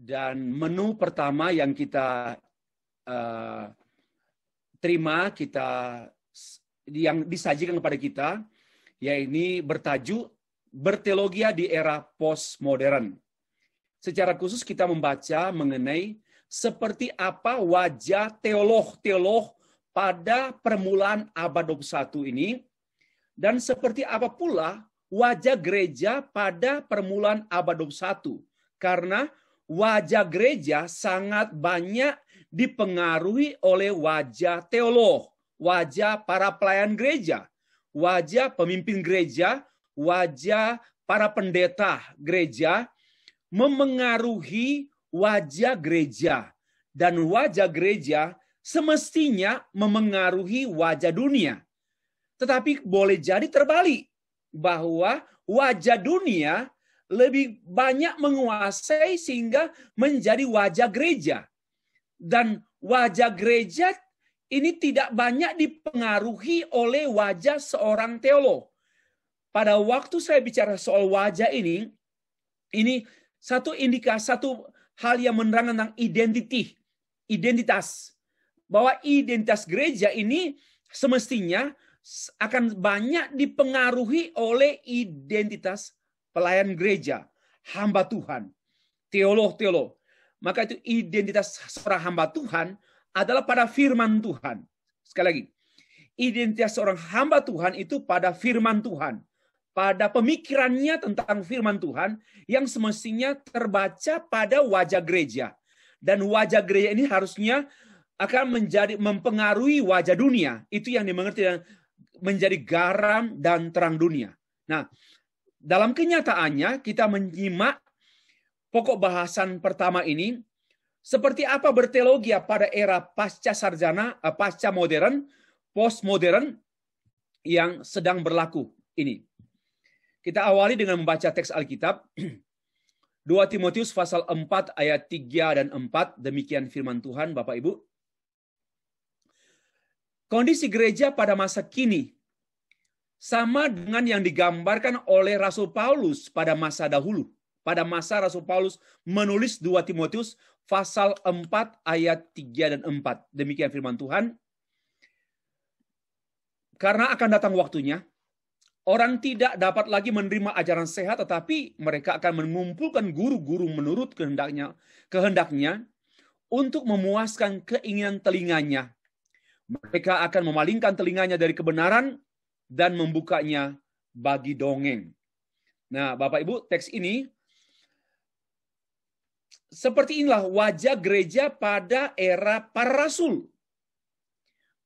Dan menu pertama yang kita uh, terima, kita yang disajikan kepada kita, yaitu bertajuk bertelogia di Era Postmodern. Secara khusus kita membaca mengenai seperti apa wajah teolog-teolog pada permulaan abad 21 ini, dan seperti apa pula wajah gereja pada permulaan abad 21. Karena wajah gereja sangat banyak dipengaruhi oleh wajah teolog, wajah para pelayan gereja, wajah pemimpin gereja, wajah para pendeta gereja, memengaruhi wajah gereja. Dan wajah gereja semestinya memengaruhi wajah dunia. Tetapi boleh jadi terbalik bahwa wajah dunia lebih banyak menguasai sehingga menjadi wajah gereja. Dan wajah gereja ini tidak banyak dipengaruhi oleh wajah seorang teolog. Pada waktu saya bicara soal wajah ini, ini satu indikasi, satu hal yang menerangkan tentang identiti, identitas. Bahwa identitas gereja ini semestinya akan banyak dipengaruhi oleh identitas pelayan gereja, hamba Tuhan, teolog-teolog. Maka itu identitas seorang hamba Tuhan adalah pada firman Tuhan. Sekali lagi, identitas seorang hamba Tuhan itu pada firman Tuhan. Pada pemikirannya tentang firman Tuhan yang semestinya terbaca pada wajah gereja. Dan wajah gereja ini harusnya akan menjadi mempengaruhi wajah dunia. Itu yang dimengerti dengan menjadi garam dan terang dunia. Nah, dalam kenyataannya kita menyimak pokok bahasan pertama ini seperti apa berteologia pada era pasca sarjana, eh, pasca modern, postmodern yang sedang berlaku ini. Kita awali dengan membaca teks Alkitab. 2 Timotius pasal 4 ayat 3 dan 4, demikian firman Tuhan Bapak Ibu. Kondisi gereja pada masa kini sama dengan yang digambarkan oleh Rasul Paulus pada masa dahulu. Pada masa Rasul Paulus menulis 2 Timotius pasal 4 ayat 3 dan 4. Demikian firman Tuhan. Karena akan datang waktunya, orang tidak dapat lagi menerima ajaran sehat tetapi mereka akan mengumpulkan guru-guru menurut kehendaknya kehendaknya untuk memuaskan keinginan telinganya. Mereka akan memalingkan telinganya dari kebenaran dan membukanya bagi dongeng. Nah, Bapak Ibu, teks ini seperti inilah wajah gereja pada era para rasul.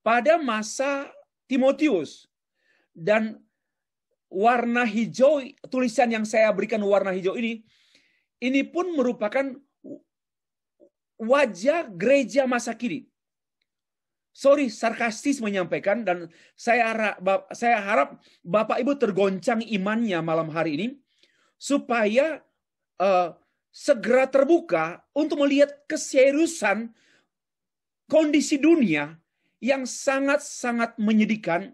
Pada masa Timotius dan warna hijau tulisan yang saya berikan warna hijau ini ini pun merupakan wajah gereja masa kini sorry sarkastis menyampaikan dan saya saya harap Bapak Ibu tergoncang imannya malam hari ini supaya uh, segera terbuka untuk melihat keseriusan kondisi dunia yang sangat-sangat menyedihkan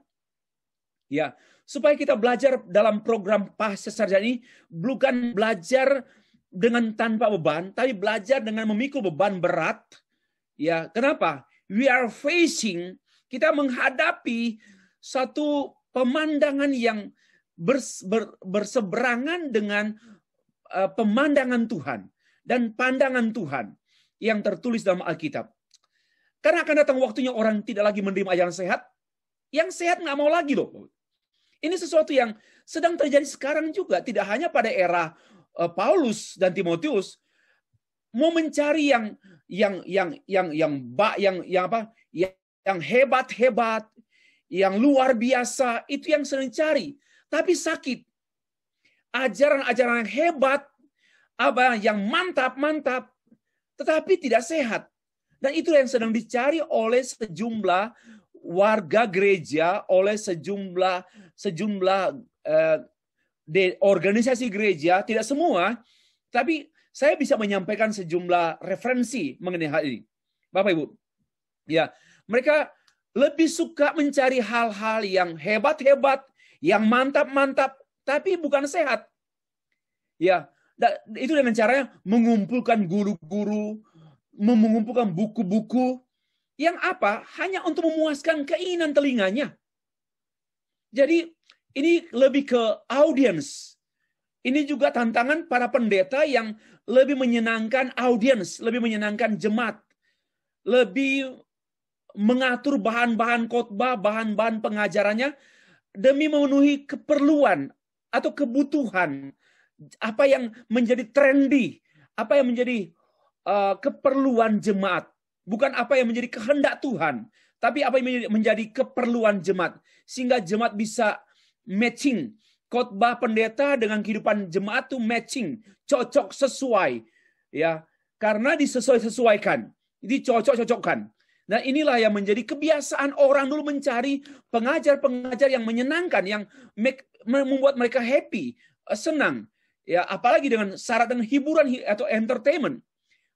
ya supaya kita belajar dalam program pasca sarjana ini bukan belajar dengan tanpa beban tapi belajar dengan memikul beban berat ya kenapa we are facing, kita menghadapi satu pemandangan yang berseberangan dengan eh, pemandangan Tuhan dan pandangan Tuhan yang tertulis dalam Alkitab. Karena akan datang waktunya orang tidak lagi menerima ajaran sehat, yang sehat nggak mau lagi loh. Ini sesuatu yang sedang terjadi sekarang juga, tidak hanya pada era eh, Paulus dan Timotius, mau mencari yang yang yang yang yang bak yang yang apa yang, yang hebat hebat yang luar biasa itu yang sering cari tapi sakit ajaran-ajaran yang hebat apa yang mantap mantap tetapi tidak sehat dan itu yang sedang dicari oleh sejumlah warga gereja oleh sejumlah sejumlah eh, de, organisasi gereja tidak semua tapi saya bisa menyampaikan sejumlah referensi mengenai hal ini. Bapak Ibu, ya, mereka lebih suka mencari hal-hal yang hebat-hebat, yang mantap-mantap, tapi bukan sehat. Ya, itu dengan caranya mengumpulkan guru-guru, mengumpulkan buku-buku yang apa? Hanya untuk memuaskan keinginan telinganya. Jadi ini lebih ke audience. Ini juga tantangan para pendeta yang lebih menyenangkan audiens, lebih menyenangkan jemaat, lebih mengatur bahan-bahan khotbah, bahan-bahan pengajarannya demi memenuhi keperluan atau kebutuhan apa yang menjadi trendy, apa yang menjadi eh, keperluan jemaat, bukan apa yang menjadi kehendak Tuhan, tapi apa yang menjadi keperluan jemaat sehingga jemaat bisa matching khotbah pendeta dengan kehidupan jemaat tuh matching cocok sesuai ya karena disesuai-sesuaikan cocok cocokkan nah inilah yang menjadi kebiasaan orang dulu mencari pengajar-pengajar yang menyenangkan yang make, membuat mereka happy eh, senang ya apalagi dengan syarat dan hiburan atau entertainment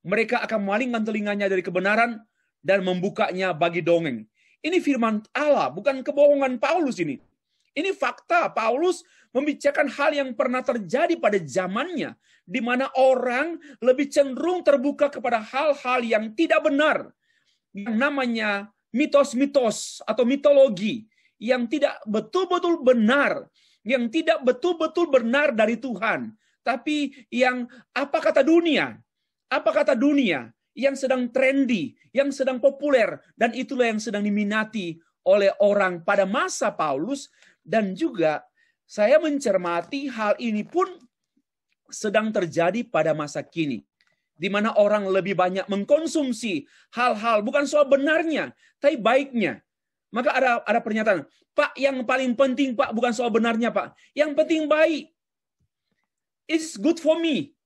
mereka akan memalingkan telinganya dari kebenaran dan membukanya bagi dongeng ini firman Allah bukan kebohongan Paulus ini ini fakta Paulus membicarakan hal yang pernah terjadi pada zamannya di mana orang lebih cenderung terbuka kepada hal-hal yang tidak benar yang namanya mitos-mitos atau mitologi yang tidak betul-betul benar, yang tidak betul-betul benar dari Tuhan, tapi yang apa kata dunia? Apa kata dunia? Yang sedang trendy, yang sedang populer, dan itulah yang sedang diminati oleh orang pada masa Paulus dan juga saya mencermati hal ini pun sedang terjadi pada masa kini. Di mana orang lebih banyak mengkonsumsi hal-hal bukan soal benarnya, tapi baiknya. Maka ada ada pernyataan, Pak yang paling penting Pak bukan soal benarnya Pak, yang penting baik. It's good for me.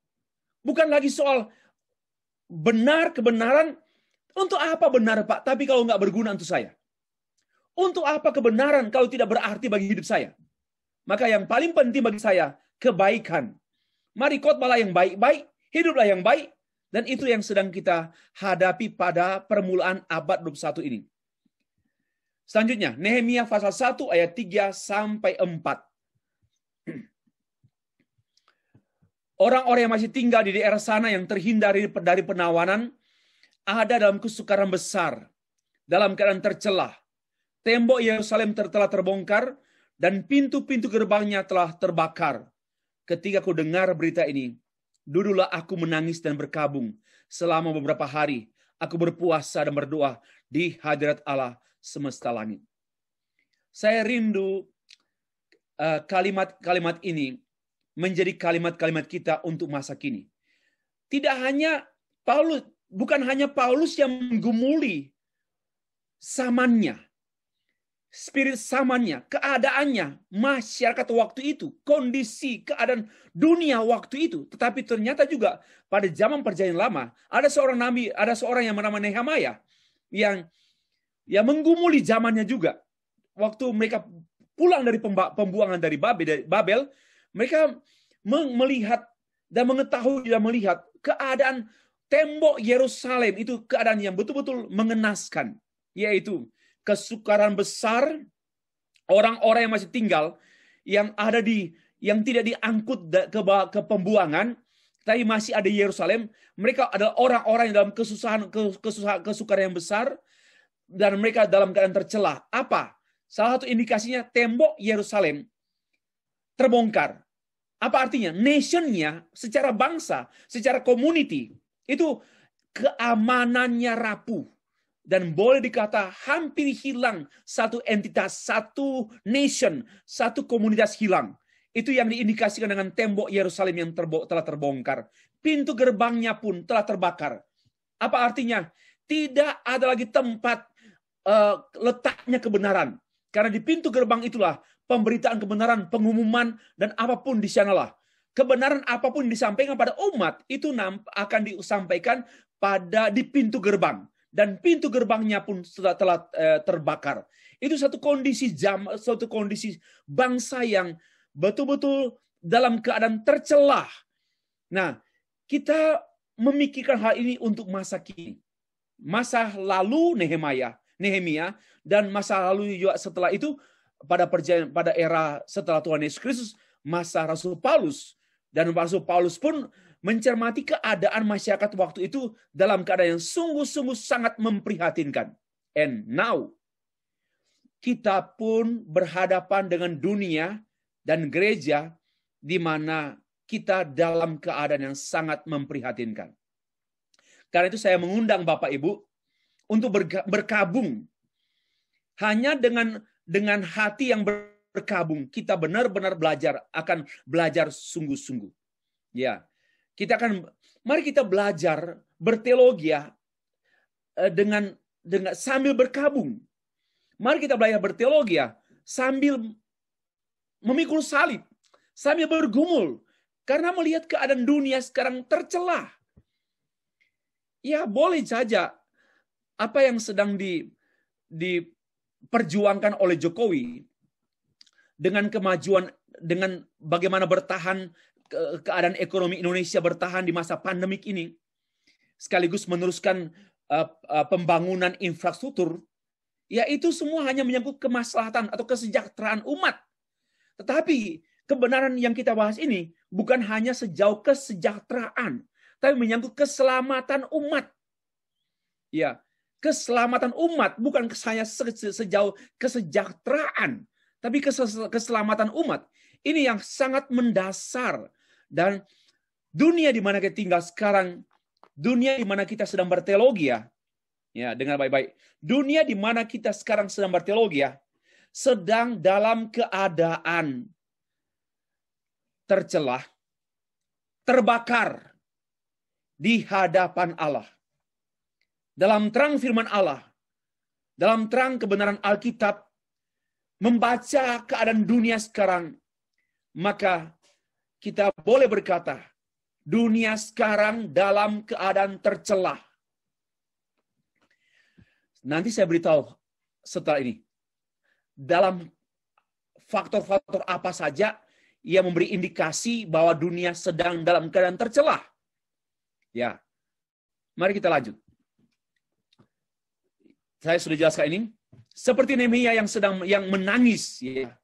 Bukan lagi soal benar kebenaran untuk apa benar Pak, tapi kalau nggak berguna untuk saya. Untuk apa kebenaran kalau tidak berarti bagi hidup saya? Maka yang paling penting bagi saya, kebaikan. Mari khotbahlah yang baik-baik, hiduplah yang baik, dan itu yang sedang kita hadapi pada permulaan abad 21 ini. Selanjutnya, Nehemia pasal 1 ayat 3 sampai 4. Orang-orang yang masih tinggal di daerah sana yang terhindar dari penawanan ada dalam kesukaran besar, dalam keadaan tercelah, tembok Yerusalem telah terbongkar, dan pintu-pintu gerbangnya telah terbakar. Ketika ku dengar berita ini, dululah aku menangis dan berkabung selama beberapa hari. Aku berpuasa dan berdoa di hadirat Allah semesta langit. Saya rindu kalimat-kalimat eh, ini menjadi kalimat-kalimat kita untuk masa kini. Tidak hanya Paulus, bukan hanya Paulus yang menggumuli samannya, spirit zamannya, keadaannya, masyarakat waktu itu, kondisi, keadaan dunia waktu itu. Tetapi ternyata juga pada zaman perjanjian lama, ada seorang nabi, ada seorang yang bernama Nehemiah yang yang menggumuli zamannya juga. Waktu mereka pulang dari pembuangan dari Babel, mereka melihat dan mengetahui dan melihat keadaan tembok Yerusalem itu keadaan yang betul-betul mengenaskan, yaitu kesukaran besar orang-orang yang masih tinggal yang ada di yang tidak diangkut ke, ke pembuangan tapi masih ada Yerusalem mereka adalah orang-orang yang dalam kesusahan kesusahan kesukaran yang besar dan mereka dalam keadaan tercelah apa salah satu indikasinya tembok Yerusalem terbongkar apa artinya nationnya secara bangsa secara community itu keamanannya rapuh dan boleh dikata hampir hilang satu entitas, satu nation, satu komunitas hilang. Itu yang diindikasikan dengan tembok Yerusalem yang terbo telah terbongkar. Pintu gerbangnya pun telah terbakar. Apa artinya? Tidak ada lagi tempat uh, letaknya kebenaran. Karena di pintu gerbang itulah pemberitaan kebenaran, pengumuman, dan apapun di sanalah. Kebenaran apapun disampaikan pada umat, itu akan disampaikan pada di pintu gerbang dan pintu gerbangnya pun sudah telah eh, terbakar. Itu satu kondisi jam, satu kondisi bangsa yang betul-betul dalam keadaan tercelah. Nah, kita memikirkan hal ini untuk masa kini. Masa lalu Nehemia, Nehemia dan masa lalu juga setelah itu pada perjalanan pada era setelah Tuhan Yesus Kristus, masa Rasul Paulus dan Rasul Paulus pun mencermati keadaan masyarakat waktu itu dalam keadaan yang sungguh-sungguh sangat memprihatinkan. And now, kita pun berhadapan dengan dunia dan gereja di mana kita dalam keadaan yang sangat memprihatinkan. Karena itu saya mengundang Bapak Ibu untuk berkabung. Hanya dengan dengan hati yang berkabung kita benar-benar belajar akan belajar sungguh-sungguh. Ya. Kita akan mari kita belajar berteologia ya, eh, dengan dengan sambil berkabung. Mari kita belajar berteologia ya, sambil memikul salib, sambil bergumul karena melihat keadaan dunia sekarang tercelah. Ya, boleh saja apa yang sedang di diperjuangkan oleh Jokowi dengan kemajuan dengan bagaimana bertahan keadaan ekonomi Indonesia bertahan di masa pandemik ini, sekaligus meneruskan eh, eh, pembangunan infrastruktur, ya itu semua hanya menyangkut kemaslahatan atau kesejahteraan umat. Tetapi kebenaran yang kita bahas ini bukan hanya sejauh kesejahteraan, tapi menyangkut keselamatan umat. Ya, keselamatan umat bukan hanya sejauh kesejahteraan, tapi keselamatan umat. Ini yang sangat mendasar dan dunia di mana kita tinggal sekarang, dunia di mana kita sedang berteologi ya, ya dengan baik-baik. Dunia di mana kita sekarang sedang berteologi ya, sedang dalam keadaan tercelah, terbakar di hadapan Allah. Dalam terang firman Allah, dalam terang kebenaran Alkitab, membaca keadaan dunia sekarang, maka kita boleh berkata, dunia sekarang dalam keadaan tercelah. Nanti saya beritahu setelah ini. Dalam faktor-faktor apa saja yang memberi indikasi bahwa dunia sedang dalam keadaan tercelah. Ya. Mari kita lanjut. Saya sudah jelaskan ini. Seperti Nehemia yang sedang yang menangis ya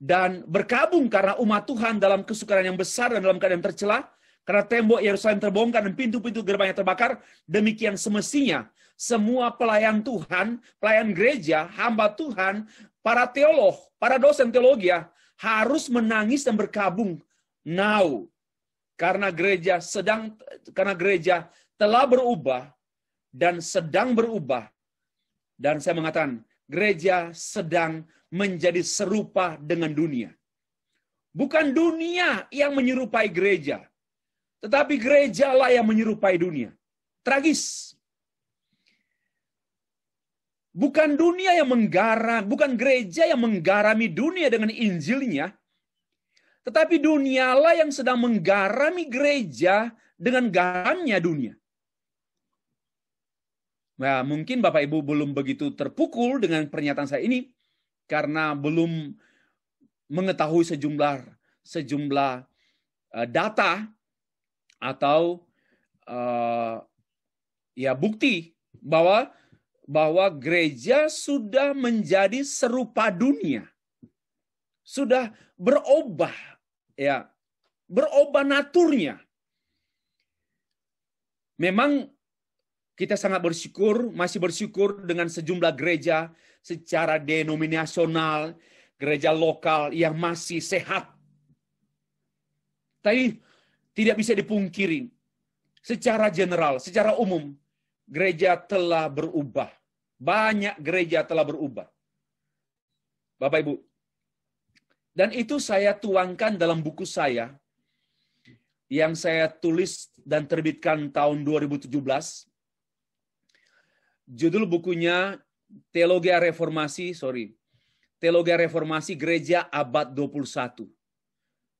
dan berkabung karena umat Tuhan dalam kesukaran yang besar dan dalam keadaan tercela, karena tembok Yerusalem terbongkar dan pintu-pintu gerbangnya terbakar, demikian semestinya semua pelayan Tuhan, pelayan gereja, hamba Tuhan, para teolog, para dosen teologi ya, harus menangis dan berkabung now karena gereja sedang karena gereja telah berubah dan sedang berubah dan saya mengatakan gereja sedang menjadi serupa dengan dunia. Bukan dunia yang menyerupai gereja, tetapi gereja gerejalah yang menyerupai dunia. Tragis. Bukan dunia yang menggaram, bukan gereja yang menggarami dunia dengan Injilnya, tetapi dunialah yang sedang menggarami gereja dengan garamnya dunia. Nah, mungkin Bapak Ibu belum begitu terpukul dengan pernyataan saya ini, karena belum mengetahui sejumlah sejumlah eh, data atau uh, ya bukti bahwa bahwa gereja sudah menjadi serupa dunia. Sudah berubah ya, berubah naturnya. Memang kita sangat bersyukur, masih bersyukur dengan sejumlah gereja secara denominasional, gereja lokal yang masih sehat. Tapi tidak bisa dipungkiri, secara general, secara umum, gereja telah berubah. Banyak gereja telah berubah. Bapak Ibu. Dan itu saya tuangkan dalam buku saya yang saya tulis dan terbitkan tahun 2017. Judul bukunya teologi reformasi, sorry, teologi reformasi gereja abad 21.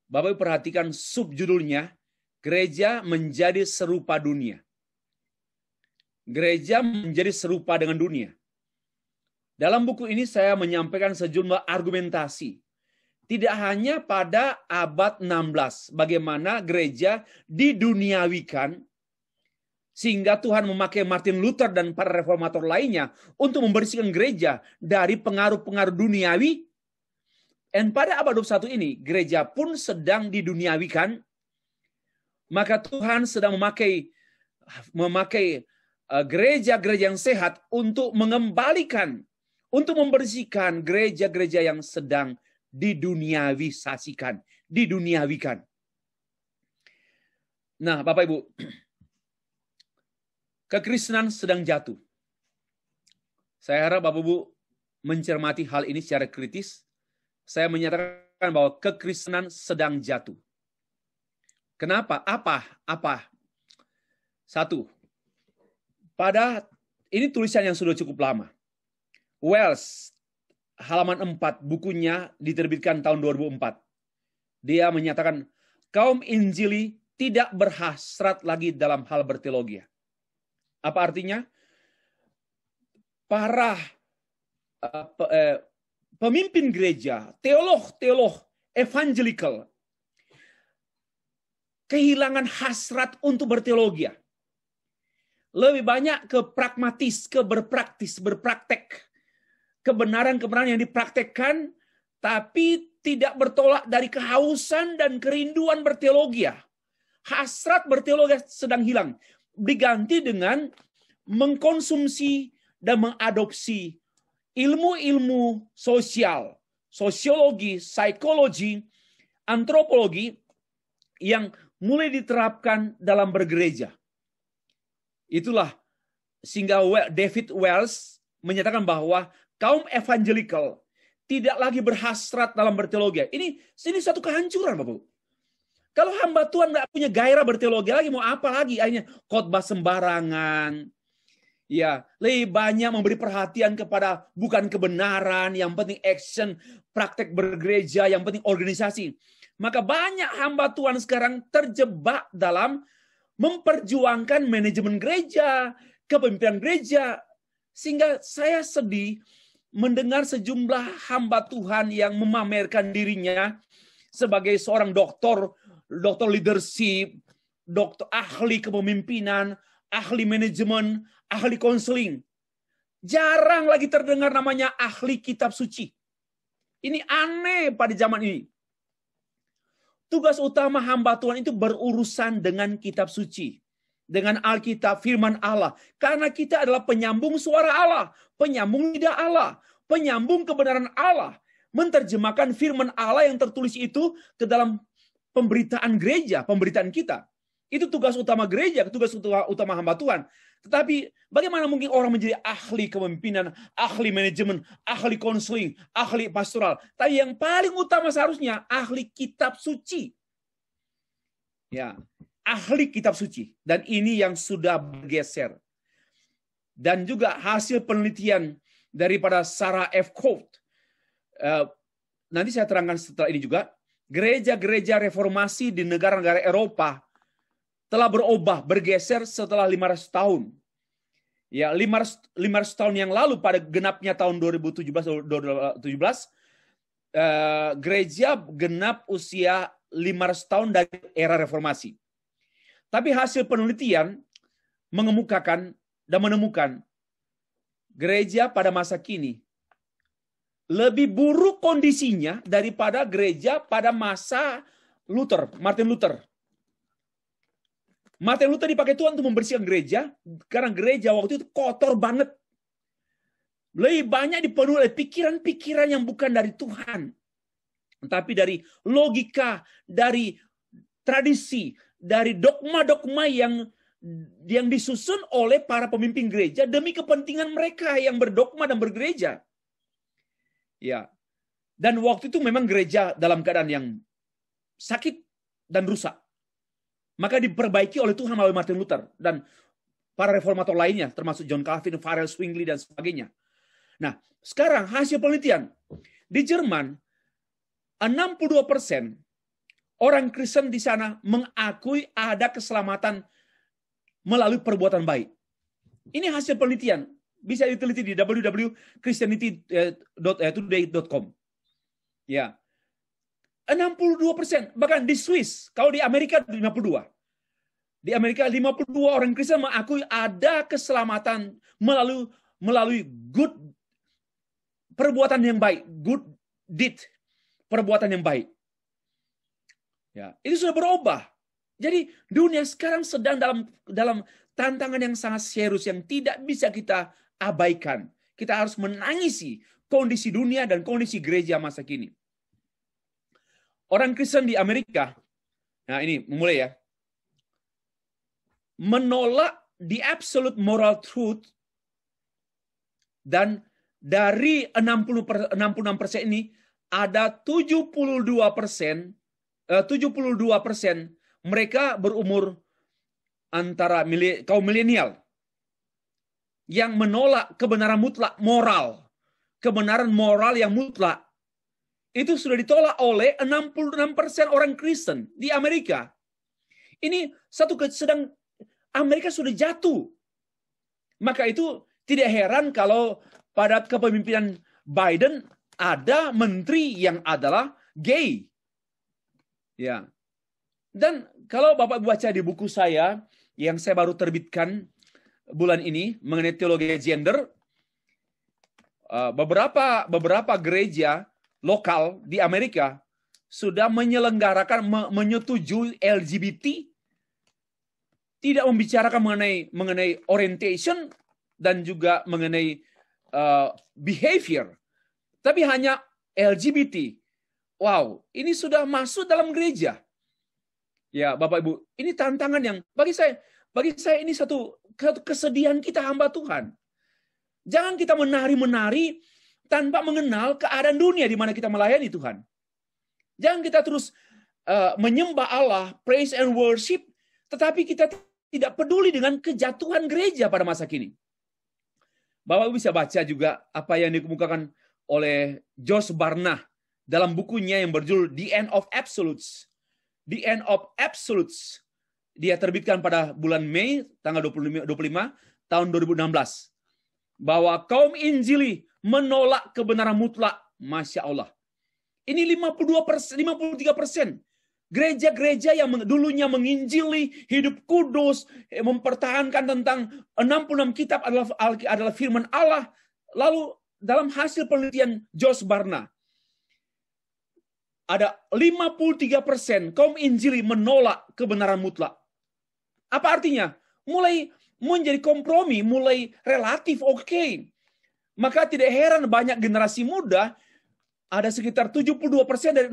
Bapak perhatikan subjudulnya, gereja menjadi serupa dunia. Gereja menjadi serupa dengan dunia. Dalam buku ini saya menyampaikan sejumlah argumentasi. Tidak hanya pada abad 16 bagaimana gereja diduniawikan, sehingga Tuhan memakai Martin Luther dan para reformator lainnya untuk membersihkan gereja dari pengaruh-pengaruh duniawi. Dan pada abad 21 ini, gereja pun sedang diduniawikan. Maka Tuhan sedang memakai memakai eh, gereja-gereja yang sehat untuk mengembalikan, untuk membersihkan gereja-gereja yang sedang diduniawisasikan, diduniawikan. Nah, Bapak Ibu, kekristenan sedang jatuh. Saya harap Bapak Ibu mencermati hal ini secara kritis. Saya menyatakan bahwa kekristenan sedang jatuh. Kenapa? Apa? Apa? Satu. Pada ini tulisan yang sudah cukup lama. Wells halaman 4 bukunya diterbitkan tahun 2004. Dia menyatakan kaum Injili tidak berhasrat lagi dalam hal bertilogia. Apa artinya? Para uh, eh, pe, uh, pemimpin gereja, teolog-teolog evangelikal, kehilangan hasrat untuk berteologi. Lebih banyak ke pragmatis, ke berpraktis, berpraktek. Kebenaran-kebenaran yang dipraktekkan, tapi tidak bertolak dari kehausan dan kerinduan berteologi. Hasrat berteologi sedang hilang diganti dengan mengkonsumsi dan mengadopsi ilmu-ilmu sosial, sosiologi, psikologi, antropologi yang mulai diterapkan dalam bergereja. Itulah sehingga David Wells menyatakan bahwa kaum evangelical tidak lagi berhasrat dalam berteologi. Ini ini satu kehancuran, Bapak. Kalau hamba Tuhan nggak punya gairah berteologi lagi, mau apa lagi? Akhirnya khotbah sembarangan. Ya, lebih banyak memberi perhatian kepada bukan kebenaran, yang penting action, praktek bergereja, yang penting organisasi. Maka banyak hamba Tuhan sekarang terjebak dalam memperjuangkan manajemen gereja, kepemimpinan gereja. Sehingga saya sedih mendengar sejumlah hamba Tuhan yang memamerkan dirinya sebagai seorang doktor dokter leadership, dokter ahli kepemimpinan, ahli manajemen, ahli konseling. Jarang lagi terdengar namanya ahli kitab suci. Ini aneh pada zaman ini. Tugas utama hamba Tuhan itu berurusan dengan kitab suci. Dengan Alkitab, firman Allah. Karena kita adalah penyambung suara Allah. Penyambung lidah Allah. Penyambung kebenaran Allah. menterjemahkan firman Allah yang tertulis itu ke dalam pemberitaan gereja, pemberitaan kita. Itu tugas utama gereja, tugas utama hamba Tuhan. Tetapi bagaimana mungkin orang menjadi ahli kepemimpinan, ahli manajemen, ahli konseling, ahli pastoral. Tapi yang paling utama seharusnya ahli kitab suci. Ya, ahli kitab suci. Dan ini yang sudah bergeser. Dan juga hasil penelitian daripada Sarah F. Coate. Eh, nanti saya terangkan setelah ini juga gereja-gereja reformasi di negara-negara Eropa telah berubah, bergeser setelah 500 tahun. Ya, 500, 500 tahun yang lalu pada genapnya tahun 2017 2017 eh, gereja genap usia 500 tahun dari era reformasi. Tapi hasil penelitian mengemukakan dan menemukan gereja pada masa kini lebih buruk kondisinya daripada gereja pada masa Luther, Martin Luther. Martin Luther dipakai Tuhan untuk membersihkan gereja, karena gereja waktu itu kotor banget. Lebih banyak dipenuhi oleh pikiran-pikiran yang bukan dari Tuhan. Tapi dari logika, dari tradisi, dari dogma-dogma yang yang disusun oleh para pemimpin gereja demi kepentingan mereka yang berdogma dan bergereja. Ya. Dan waktu itu memang gereja dalam keadaan yang sakit dan rusak. Maka diperbaiki oleh Tuhan melalui Martin Luther dan para reformator lainnya termasuk John Calvin, Farel Swingley dan sebagainya. Nah, sekarang hasil penelitian di Jerman 62 persen orang Kristen di sana mengakui ada keselamatan melalui perbuatan baik. Ini hasil penelitian bisa diteliti di www.christianity.today.com. Eh, eh, ya. 62%, bahkan di Swiss, kalau di Amerika 52. Di Amerika 52 orang Kristen mengakui ada keselamatan melalui melalui good perbuatan yang baik, good deed, perbuatan yang baik. Ya, itu sudah berubah. Jadi dunia sekarang sedang dalam dalam tantangan yang sangat serius yang tidak bisa kita abaikan. Kita harus menangisi kondisi dunia dan kondisi gereja masa kini. Orang Kristen di Amerika, nah ini mulai ya, menolak the absolute moral truth dan dari 60 per, 66 persen ini ada 72 persen 72 eh, persen mereka berumur antara kaum milenial yang menolak kebenaran mutlak moral, kebenaran moral yang mutlak, itu sudah ditolak oleh 66% persen orang Kristen di Amerika. Ini satu sedang Amerika sudah jatuh. Maka itu tidak heran kalau pada kepemimpinan Biden ada menteri yang adalah gay. Ya. Dan kalau Bapak baca di buku saya yang saya baru terbitkan bulan ini mengenai teologi gender. Eh, beberapa beberapa gereja lokal di Amerika sudah menyelenggarakan menyetujui LGBT tidak membicarakan mengenai mengenai orientation dan juga mengenai eh, behavior tapi hanya LGBT wow ini sudah masuk dalam gereja ya Bapak Ibu ini tantangan yang bagi saya bagi saya ini satu kesedihan kita hamba Tuhan. Jangan kita menari-menari tanpa mengenal keadaan dunia di mana kita melayani Tuhan. Jangan kita terus eh, menyembah Allah, praise and worship, tetapi kita tidak peduli dengan kejatuhan gereja pada masa kini. Bapak bisa baca juga apa yang dikemukakan oleh Josh Barnah dalam bukunya yang berjudul The End of Absolutes. The End of Absolutes dia terbitkan pada bulan Mei tanggal 25 tahun 2016 bahwa kaum Injili menolak kebenaran mutlak. Masya Allah. Ini 52 persen, 53 persen. Gereja-gereja yang dulunya menginjili hidup kudus, eh, mempertahankan tentang 66 kitab adalah, adalah firman Allah. Lalu dalam hasil penelitian Jos Barna, ada 53 persen kaum Injili menolak kebenaran mutlak. Apa artinya? Mulai menjadi kompromi, mulai relatif oke. Okay. Maka tidak heran banyak generasi muda, ada sekitar 72% dari 66%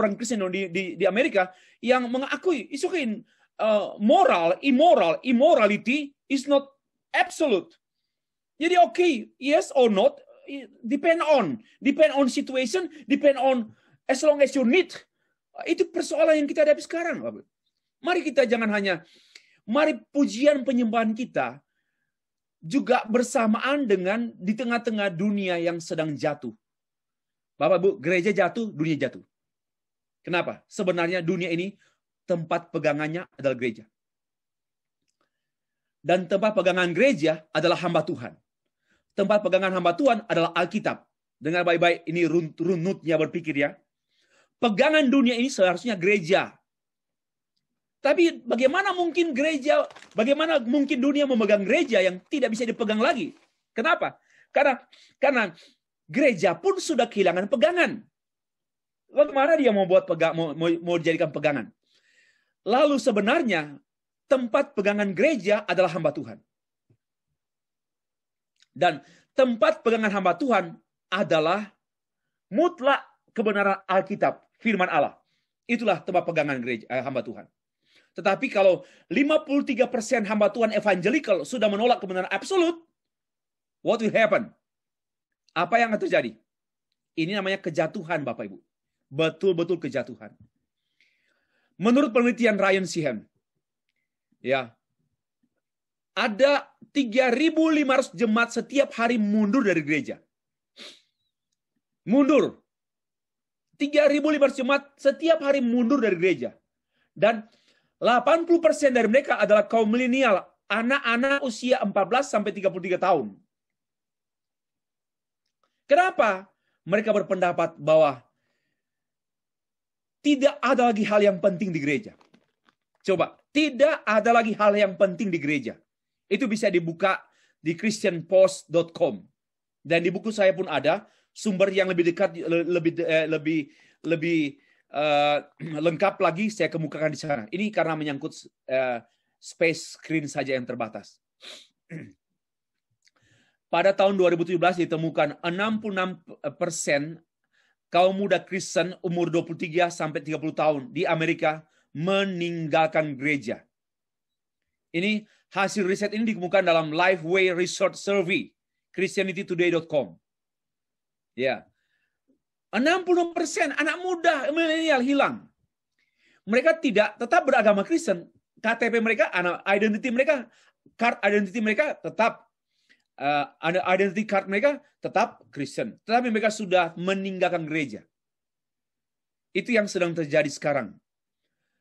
orang Kristen di, di, di Amerika yang mengakui, it's okay, uh, moral, immoral, immorality is not absolute. Jadi oke, okay, yes or not, depend on, depend on situation, depend on as long as you need. Itu persoalan yang kita hadapi sekarang. Mari kita jangan hanya Mari pujian penyembahan kita juga bersamaan dengan di tengah-tengah dunia yang sedang jatuh. Bapak Ibu, gereja jatuh, dunia jatuh. Kenapa? Sebenarnya dunia ini tempat pegangannya adalah gereja. Dan tempat pegangan gereja adalah hamba Tuhan. Tempat pegangan hamba Tuhan adalah Alkitab. Dengar baik-baik, ini runutnya berpikir ya. Pegangan dunia ini seharusnya gereja. Tapi bagaimana mungkin gereja, bagaimana mungkin dunia memegang gereja yang tidak bisa dipegang lagi? Kenapa? Karena karena gereja pun sudah kehilangan pegangan. Bagaimana dia mau buat pegang, mau, mau, mau jadikan pegangan? Lalu sebenarnya tempat pegangan gereja adalah hamba Tuhan. Dan tempat pegangan hamba Tuhan adalah mutlak kebenaran Alkitab, firman Allah. Itulah tempat pegangan gereja eh, hamba Tuhan. Tetapi kalau 53% hamba Tuhan evangelical sudah menolak kebenaran absolut, what will happen? Apa yang akan terjadi? Ini namanya kejatuhan Bapak Ibu. Betul-betul kejatuhan. Menurut penelitian Ryan Sihan, ya, ada 3.500 jemaat setiap hari mundur dari gereja. Mundur. 3.500 jemaat setiap hari mundur dari gereja. Dan 80% dari mereka adalah kaum milenial, anak-anak usia 14 sampai 33 tahun. Kenapa? Mereka berpendapat bahwa tidak ada lagi hal yang penting di gereja. Coba, tidak ada lagi hal yang penting di gereja. Itu bisa dibuka di christianpost.com. Dan di buku saya pun ada sumber yang lebih dekat eh, lebih lebih lebih Eh, lengkap lagi saya kemukakan di sana. Ini karena menyangkut eh, space screen saja yang terbatas. Pada tahun 2017 ditemukan 66 persen kaum muda Kristen umur 23 sampai 30 tahun di Amerika meninggalkan gereja. Ini hasil riset ini dikemukakan dalam Lifeway Research Survey christianitytoday.com. Ya. Yeah. 60% anak muda milenial hilang. Mereka tidak tetap beragama Kristen, KTP mereka, anak identity mereka, card identity mereka tetap uh, eh, identity card mereka tetap Kristen, tetapi mereka sudah meninggalkan gereja. Itu yang sedang terjadi sekarang.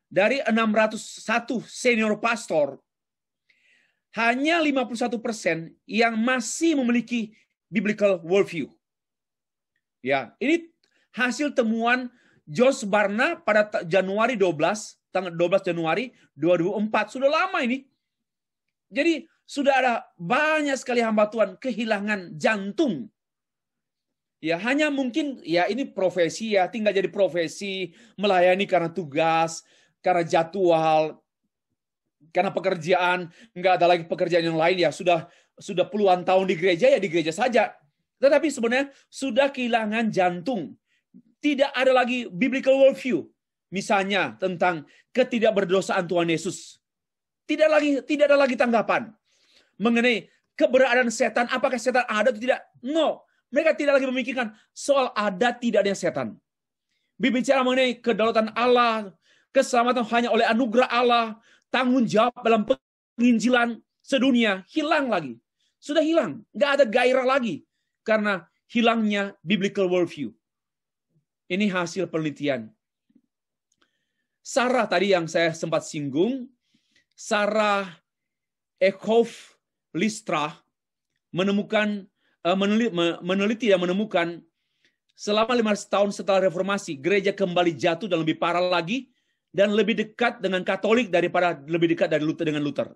Dari 601 senior pastor, hanya 51 persen yang masih memiliki biblical worldview. Ya, ini hasil temuan Josh Barna pada Januari 12, tanggal 12 Januari 2004. Sudah lama ini. Jadi sudah ada banyak sekali hamba Tuhan kehilangan jantung. Ya hanya mungkin ya ini profesi ya tinggal jadi profesi melayani karena tugas karena jadwal karena pekerjaan nggak ada lagi pekerjaan yang lain ya sudah sudah puluhan tahun di gereja ya di gereja saja tetapi sebenarnya sudah kehilangan jantung tidak ada lagi biblical worldview. Misalnya tentang ketidakberdosaan Tuhan Yesus. Tidak lagi tidak ada lagi tanggapan mengenai keberadaan setan, apakah setan ada atau tidak? No, mereka tidak lagi memikirkan soal ada tidaknya setan. Bicara mengenai kedaulatan Allah, keselamatan hanya oleh anugerah Allah, tanggung jawab dalam penginjilan sedunia hilang lagi. Sudah hilang, nggak ada gairah lagi karena hilangnya biblical worldview. Ini hasil penelitian. Sarah tadi yang saya sempat singgung, Sarah Ekhoff Listra menemukan eh, meneliti dan menemukan selama 500 tahun setelah reformasi gereja kembali jatuh dan lebih parah lagi dan lebih dekat dengan Katolik daripada lebih dekat dari Luther dengan Luther.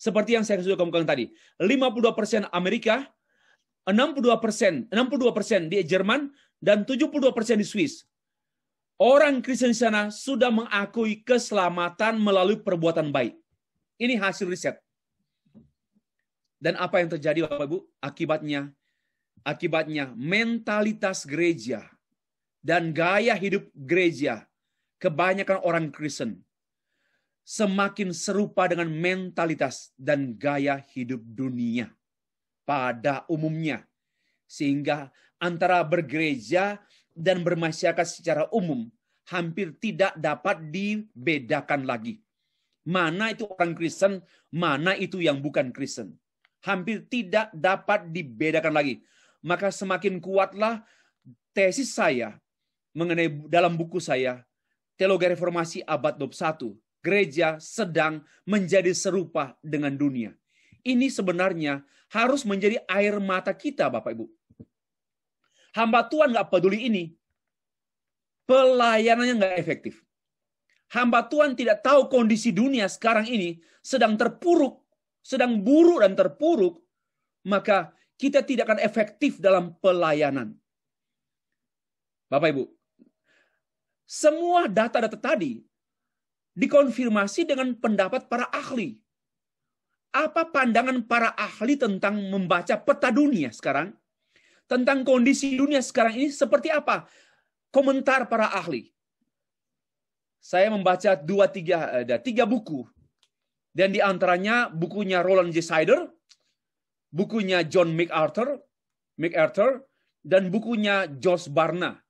Seperti yang saya sudah kemukakan tadi, 52% Amerika, 62%, 62% di Jerman, dan 72% di Swiss. Orang Kristen di sana sudah mengakui keselamatan melalui perbuatan baik. Ini hasil riset. Dan apa yang terjadi Bapak Ibu? Akibatnya akibatnya mentalitas gereja dan gaya hidup gereja kebanyakan orang Kristen semakin serupa dengan mentalitas dan gaya hidup dunia pada umumnya sehingga antara bergereja dan bermasyarakat secara umum hampir tidak dapat dibedakan lagi. Mana itu orang Kristen, mana itu yang bukan Kristen. Hampir tidak dapat dibedakan lagi. Maka semakin kuatlah tesis saya mengenai dalam buku saya Teologi Reformasi abad 21. Gereja sedang menjadi serupa dengan dunia. Ini sebenarnya harus menjadi air mata kita Bapak Ibu Hamba Tuhan nggak peduli ini, pelayanannya nggak efektif. Hamba Tuhan tidak tahu kondisi dunia sekarang ini sedang terpuruk, sedang buruk dan terpuruk, maka kita tidak akan efektif dalam pelayanan. Bapak Ibu, semua data-data tadi dikonfirmasi dengan pendapat para ahli. Apa pandangan para ahli tentang membaca peta dunia sekarang? tentang kondisi dunia sekarang ini seperti apa? Komentar para ahli. Saya membaca dua tiga ada tiga buku dan di antaranya bukunya Roland J. Sider, bukunya John MacArthur, MacArthur dan bukunya Josh Barna.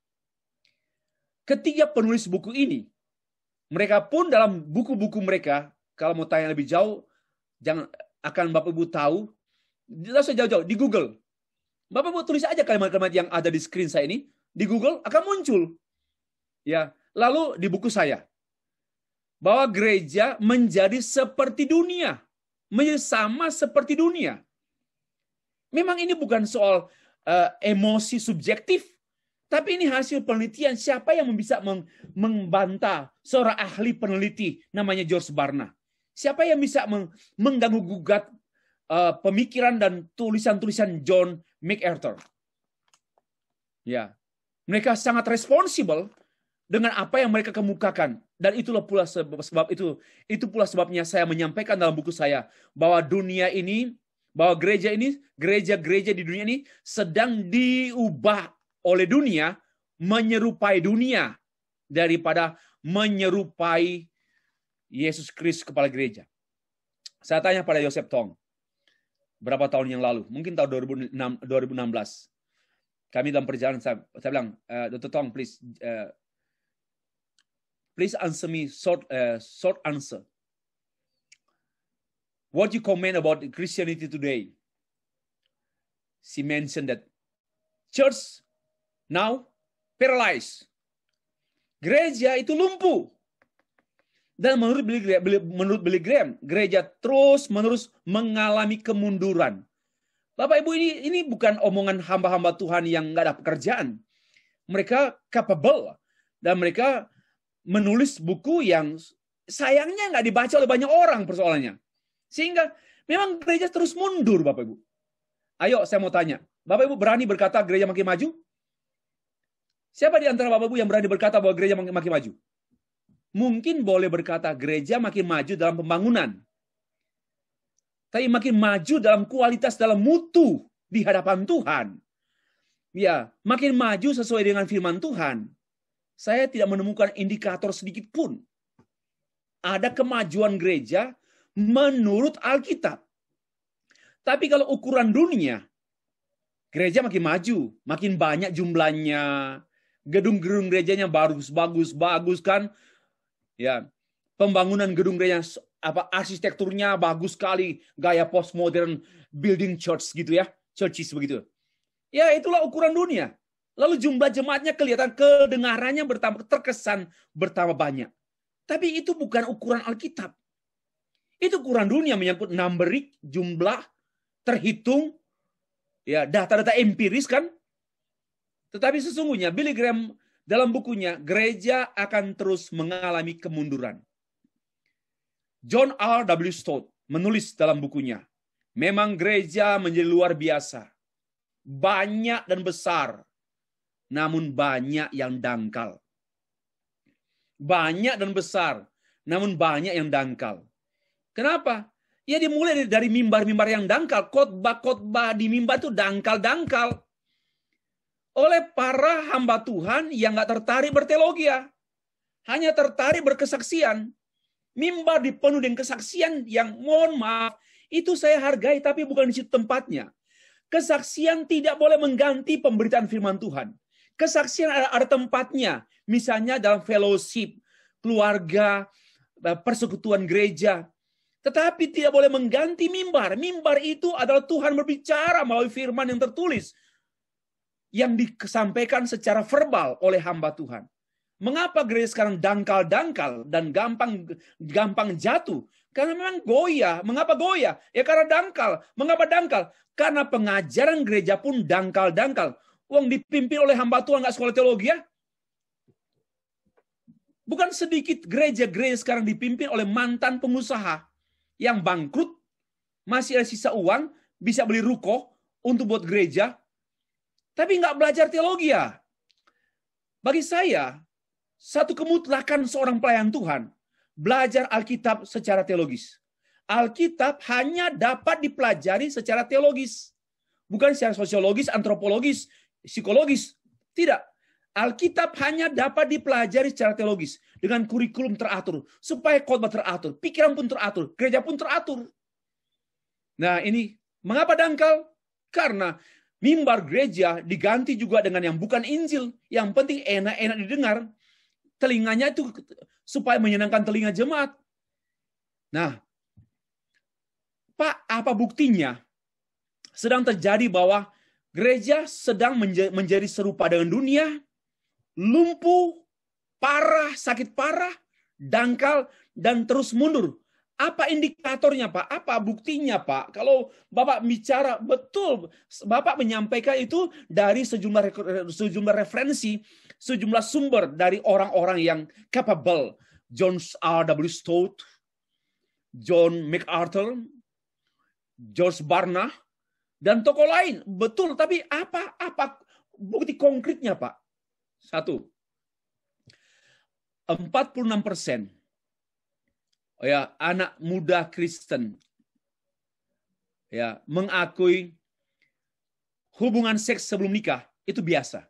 Ketiga penulis buku ini, mereka pun dalam buku-buku mereka, kalau mau tanya lebih jauh, jangan akan Bapak Ibu tahu, jelas jauh-jauh, di Google. Bapak mau tulis aja kalimat-kalimat yang ada di screen saya ini di Google akan muncul. Ya, lalu di buku saya bahwa gereja menjadi seperti dunia, menjadi sama seperti dunia. Memang ini bukan soal uh, emosi subjektif, tapi ini hasil penelitian siapa yang bisa membantah seorang ahli peneliti namanya George Barna. Siapa yang bisa mengganggu gugat uh, pemikiran dan tulisan-tulisan John Mick Arthur. Ya, mereka sangat responsibel dengan apa yang mereka kemukakan dan itulah pula sebab, itu itu pula sebabnya saya menyampaikan dalam buku saya bahwa dunia ini bahwa gereja ini gereja-gereja di dunia ini sedang diubah oleh dunia menyerupai dunia daripada menyerupai Yesus Kristus kepala gereja. Saya tanya pada Yosef Tong, berapa tahun yang lalu, mungkin tahun 2006, 2016. Kami dalam perjalanan, saya, saya bilang, uh, eh, Dr. Tong, please, uh, please answer me short, uh, short answer. What you comment about Christianity today? She mentioned that church now paralyzed. Gereja itu lumpuh. Dan menurut Billy Graham, menurut Billy Graham, gereja terus menerus mengalami kemunduran. Bapak Ibu ini ini bukan omongan hamba-hamba Tuhan yang nggak ada pekerjaan. Mereka capable dan mereka menulis buku yang sayangnya nggak dibaca oleh banyak orang persoalannya. Sehingga memang gereja terus mundur Bapak Ibu. Ayo saya mau tanya, Bapak Ibu berani berkata gereja makin maju? Siapa di antara Bapak Ibu yang berani berkata bahwa gereja makin maju? mungkin boleh berkata gereja makin maju dalam pembangunan. Tapi makin maju dalam kualitas, dalam mutu di hadapan Tuhan. Ya, makin maju sesuai dengan firman Tuhan. Saya tidak menemukan indikator sedikit pun. Ada kemajuan gereja menurut Alkitab. Tapi kalau ukuran dunia, gereja makin maju, makin banyak jumlahnya, gedung-gedung gerejanya bagus-bagus, bagus kan, ya pembangunan gedung gereja apa arsitekturnya bagus sekali gaya postmodern building church gitu ya churches begitu ya itulah ukuran dunia lalu jumlah jemaatnya kelihatan kedengarannya bertambah terkesan bertambah banyak tapi itu bukan ukuran Alkitab itu ukuran dunia menyangkut numerik jumlah terhitung ya data-data empiris kan tetapi sesungguhnya Billy Graham dalam bukunya Gereja akan terus mengalami kemunduran. John R. W. Stott menulis dalam bukunya, memang gereja menjadi luar biasa, banyak dan besar, namun banyak yang dangkal. Banyak dan besar, namun banyak yang dangkal. Kenapa? Ya dimulai dari mimbar-mimbar yang dangkal, khotbah-khotbah di mimbar itu dangkal-dangkal oleh para hamba Tuhan yang nggak tertarik bertelogia, ya. Hanya tertarik berkesaksian. Mimbar dipenuhi dengan kesaksian yang mohon maaf, itu saya hargai tapi bukan di situ tempatnya. Kesaksian tidak boleh mengganti pemberitaan firman Tuhan. Kesaksian ada, ada tempatnya. Misalnya dalam fellowship, keluarga, eh, persekutuan gereja. Tetapi tidak boleh mengganti mimbar. Mimbar itu adalah Tuhan berbicara melalui firman yang tertulis yang disampaikan secara verbal oleh hamba Tuhan. Mengapa gereja sekarang dangkal-dangkal dan gampang gampang jatuh? Karena memang goyah. Mengapa goyah? Ya karena dangkal. Mengapa dangkal? Karena pengajaran gereja pun dangkal-dangkal. Uang dipimpin oleh hamba Tuhan nggak sekolah teologi ya? Bukan sedikit gereja-gereja sekarang dipimpin oleh mantan pengusaha yang bangkrut, masih ada sisa uang, bisa beli ruko untuk buat gereja, tapi nggak belajar teologi ya. Bagi saya, satu kemutlakan seorang pelayan Tuhan, belajar Alkitab secara teologis. Alkitab hanya dapat dipelajari secara teologis. Bukan secara sosiologis, antropologis, psikologis. Tidak. Alkitab hanya dapat dipelajari secara teologis. Dengan kurikulum teratur. Supaya khotbah teratur. Pikiran pun teratur. Gereja pun teratur. Nah ini, mengapa dangkal? Karena mimbar gereja diganti juga dengan yang bukan Injil. Yang penting enak-enak didengar. Telinganya itu supaya menyenangkan telinga jemaat. Nah, Pak, apa buktinya? Sedang terjadi bahwa gereja sedang menjadi serupa dengan dunia, lumpuh, parah, sakit parah, dangkal, dan terus mundur. Apa indikatornya, Pak? Apa buktinya, Pak? Kalau Bapak bicara betul, Bapak menyampaikan itu dari sejumlah sejumlah referensi, sejumlah sumber dari orang-orang yang capable. John R. W. Stout, John MacArthur, George Barna, dan tokoh lain. Betul, tapi apa apa bukti konkretnya, Pak? Satu. 46 persen ya anak muda Kristen ya mengakui hubungan seks sebelum nikah itu biasa.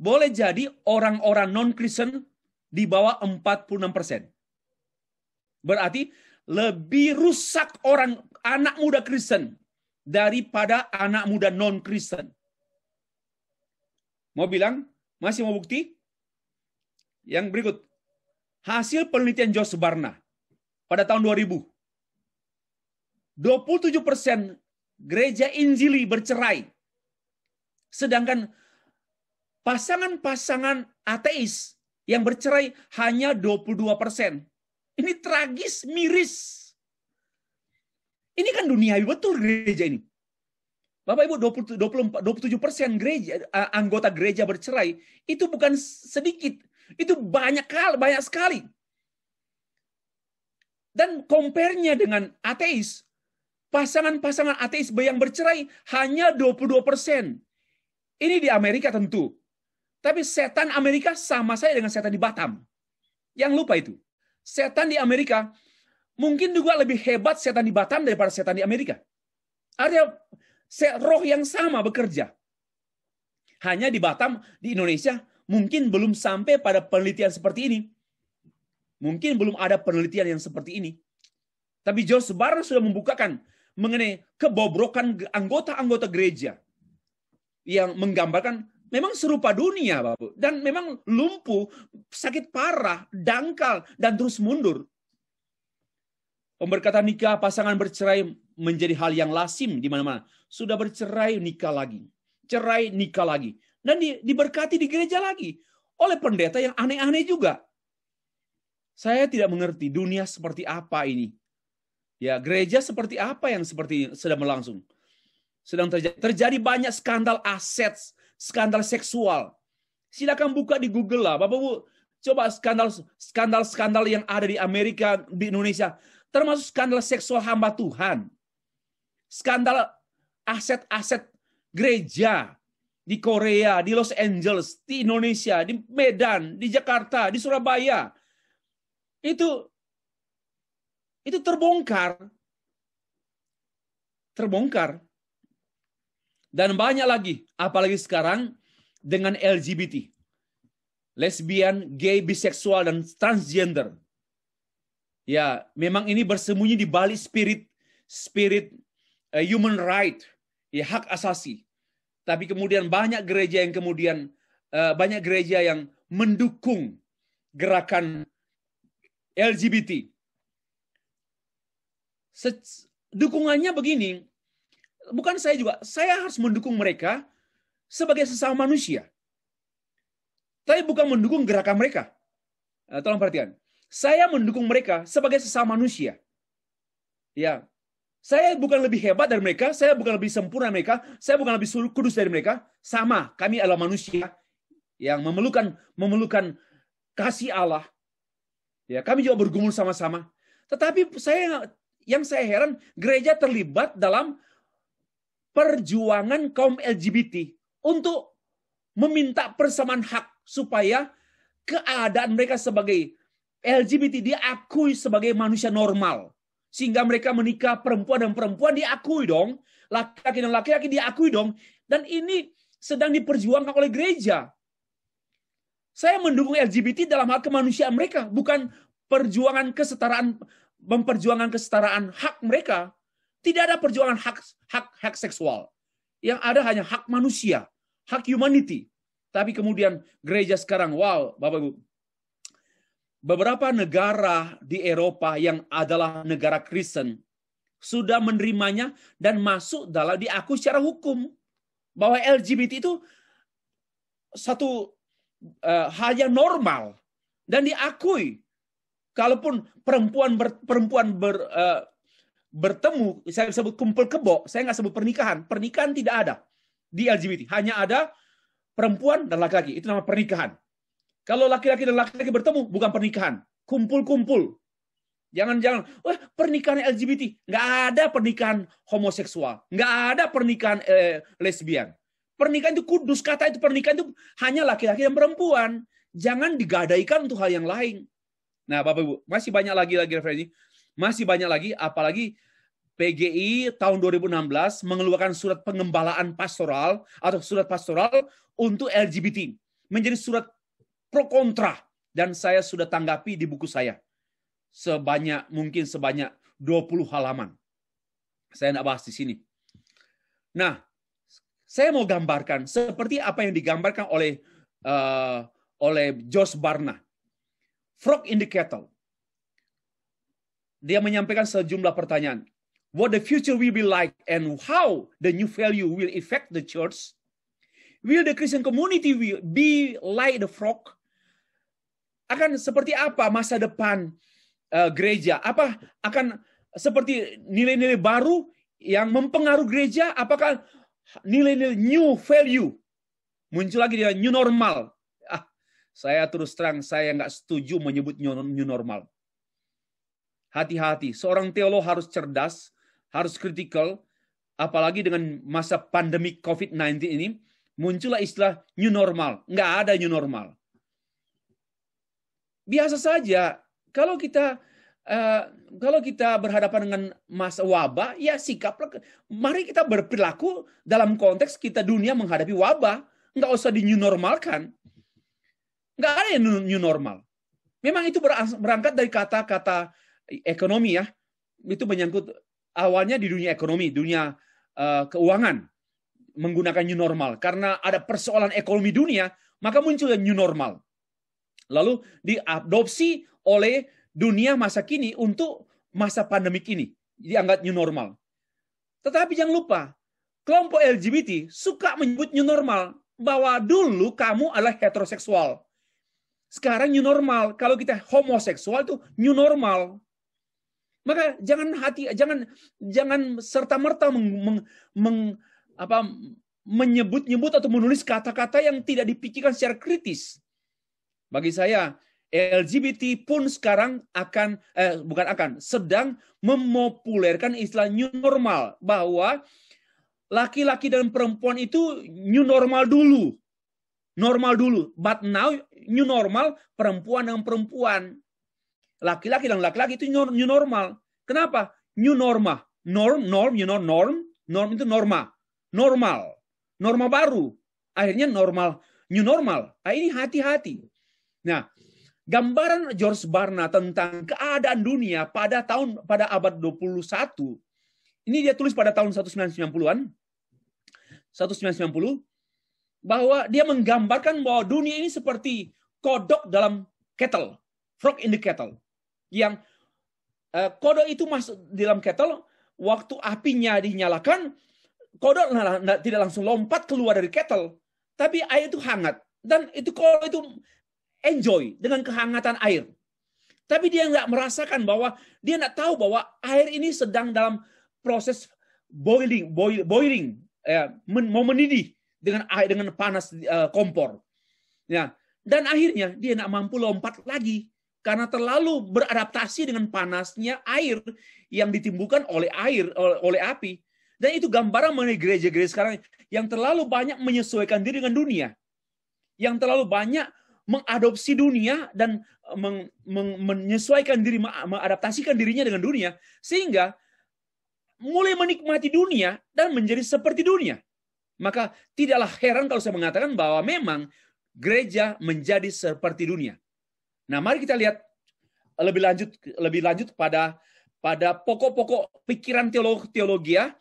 Boleh jadi orang-orang non-Kristen di bawah 46%. persen. Berarti lebih rusak orang anak muda Kristen daripada anak muda non-Kristen. Mau bilang? Masih mau bukti? Yang berikut hasil penelitian Josh Barna pada tahun 2000. 27 persen gereja Injili bercerai. Sedangkan pasangan-pasangan ateis yang bercerai hanya 22 persen. Ini tragis, miris. Ini kan dunia betul gereja ini. Bapak Ibu 20, 24, 27 persen gereja, eh, anggota gereja bercerai itu bukan sedikit itu banyak kali, banyak sekali. Dan compare-nya dengan ateis, pasangan-pasangan ateis yang bercerai hanya 22 persen. Ini di Amerika tentu. Tapi setan Amerika sama saya dengan setan di Batam. Yang lupa itu. Setan di Amerika mungkin juga lebih hebat setan di Batam daripada setan di Amerika. ada roh yang sama bekerja. Hanya di Batam, di Indonesia, mungkin belum sampai pada penelitian seperti ini. Mungkin belum ada penelitian yang seperti ini. Tapi George Barnes sudah membukakan mengenai kebobrokan anggota-anggota gereja yang menggambarkan memang serupa dunia, Bapak. Dan memang lumpuh, sakit parah, dangkal, dan terus mundur. Pemberkatan nikah pasangan bercerai menjadi hal yang lasim di mana-mana. Sudah bercerai nikah lagi. Cerai nikah lagi dan di, diberkati di gereja lagi oleh pendeta yang aneh-aneh juga. Saya tidak mengerti dunia seperti apa ini. Ya, gereja seperti apa yang seperti ini sedang berlangsung. Sedang terjadi, terjadi banyak skandal aset, skandal seksual. Silakan buka di Google lah, Bapak Bu. Coba skandal skandal skandal yang ada di Amerika, di Indonesia, termasuk skandal seksual hamba Tuhan. Skandal aset-aset gereja, di Korea, di Los Angeles, di Indonesia, di Medan, di Jakarta, di Surabaya. Itu itu terbongkar. Terbongkar. Dan banyak lagi, apalagi sekarang dengan LGBT. Lesbian, gay, biseksual, dan transgender. Ya, memang ini bersembunyi di balik spirit spirit uh, human right, ya hak asasi. Tapi kemudian banyak gereja yang kemudian uh, banyak gereja yang mendukung gerakan LGBT. Se dukungannya begini, bukan saya juga, saya harus mendukung mereka sebagai sesama manusia. Tapi bukan mendukung gerakan mereka. Eh, tolong perhatian. Saya mendukung mereka sebagai sesama manusia. Ya, saya bukan lebih hebat dari mereka, saya bukan lebih sempurna dari mereka, saya bukan lebih kudus dari mereka. Sama, kami adalah manusia yang memerlukan memerlukan kasih Allah. Ya, kami juga bergumul sama-sama. Tetapi saya yang saya heran gereja terlibat dalam perjuangan kaum LGBT untuk meminta persamaan hak supaya keadaan mereka sebagai LGBT diakui sebagai manusia normal. Sehingga mereka menikah perempuan dan perempuan diakui dong. Laki-laki dan laki-laki diakui dong. Dan ini sedang diperjuangkan oleh gereja. Saya mendukung LGBT dalam hal kemanusiaan mereka, bukan perjuangan kesetaraan memperjuangkan kesetaraan hak mereka. Tidak ada perjuangan hak hak hak seksual. Yang ada hanya hak manusia, hak humanity. Tapi kemudian gereja sekarang, wow, Bapak Ibu, beberapa negara di Eropa yang adalah negara Kristen sudah menerimanya dan masuk dalam diakui secara hukum bahwa LGBT itu satu uh, hal yang normal dan diakui. Kalaupun perempuan ber, perempuan ber, uh, bertemu, saya sebut kumpul kebo, saya nggak sebut pernikahan. Pernikahan tidak ada di LGBT, hanya ada perempuan dan laki-laki. Itu nama pernikahan. Kalau laki-laki dan laki-laki bertemu, bukan pernikahan. Kumpul-kumpul. Jangan-jangan, wah pernikahan LGBT. Nggak ada pernikahan homoseksual. Nggak ada pernikahan eh, lesbian. Pernikahan itu kudus, kata itu pernikahan itu hanya laki-laki dan perempuan. Jangan digadaikan untuk hal yang lain. Nah, Bapak Ibu, masih banyak lagi lagi referensi. Masih banyak lagi, apalagi PGI tahun 2016 mengeluarkan surat pengembalaan pastoral atau surat pastoral untuk LGBT. Menjadi surat pro kontra dan saya sudah tanggapi di buku saya sebanyak mungkin sebanyak 20 halaman. Saya tidak bahas di sini. Nah, saya mau gambarkan seperti apa yang digambarkan oleh uh, oleh Josh Barna. Frog in the kettle. Dia menyampaikan sejumlah pertanyaan. What the future will be like and how the new value will affect the church? Will the Christian community be like the frog? akan seperti apa masa depan eh, gereja? Apa akan seperti nilai-nilai baru yang mempengaruhi gereja? Apakah nilai-nilai new value muncul lagi dengan new normal? Ah, saya terus terang saya nggak setuju menyebut new normal. Hati-hati, seorang teolog harus cerdas, harus kritikal, apalagi dengan masa pandemi COVID-19 ini, muncullah istilah new normal. Nggak ada new normal biasa saja. Kalau kita uh, kalau kita berhadapan dengan masa wabah, ya sikaplah. Mari kita berperilaku dalam konteks kita dunia menghadapi wabah. Nggak usah di new normal kan? Nggak ada yang new normal. Memang itu berangkat dari kata-kata ekonomi ya. Itu menyangkut awalnya di dunia ekonomi, dunia uh, keuangan menggunakan new normal karena ada persoalan ekonomi dunia, maka munculnya new normal lalu diadopsi oleh dunia masa kini untuk masa pandemik ini dianggap new normal. Tetapi jangan lupa, kelompok LGBT suka menyebut new normal bahwa dulu kamu adalah heteroseksual. Sekarang new normal, kalau kita homoseksual itu new normal. Maka jangan hati jangan jangan serta-merta meng, meng, meng apa menyebut-nyebut atau menulis kata-kata yang tidak dipikirkan secara kritis. Bagi saya, LGBT pun sekarang akan eh, bukan akan sedang memopulerkan istilah new normal bahwa laki-laki dan perempuan itu new normal dulu. Normal dulu, but now new normal perempuan dan perempuan. Laki-laki dan laki-laki itu new normal. Kenapa? New norma. Norm, norm, you know norm. Norm itu norma. Normal. Norma baru. Akhirnya normal, new normal. Nah, ini hati-hati Nah, gambaran George Barna tentang keadaan dunia pada tahun pada abad 21 ini dia tulis pada tahun 1990-an 1990 bahwa dia menggambarkan bahwa dunia ini seperti kodok dalam kettle, frog in the kettle. Yang eh, kodok itu masuk di dalam kettle, waktu apinya dinyalakan, kodok tidak langsung lompat keluar dari kettle, tapi air itu hangat dan itu kalau itu enjoy dengan kehangatan air. Tapi dia nggak merasakan bahwa dia nggak tahu bahwa air ini sedang dalam proses boiling, boil, boiling, ya, mau mendidih dengan air dengan panas uh, kompor. Ya, dan akhirnya dia nggak mampu lompat lagi karena terlalu beradaptasi dengan panasnya air yang ditimbulkan oleh air oleh api. Dan itu gambaran mengenai gereja-gereja sekarang yang terlalu banyak menyesuaikan diri dengan dunia. Yang terlalu banyak mengadopsi dunia dan eh, meng, meng, menyesuaikan diri, mengadaptasikan dirinya dengan dunia, sehingga mulai menikmati dunia dan menjadi seperti dunia. Maka tidaklah heran kalau saya mengatakan bahwa memang gereja menjadi seperti dunia. Nah, mari kita lihat eh, lebih lanjut lebih lanjut pada pada pokok-pokok pikiran teologi ya,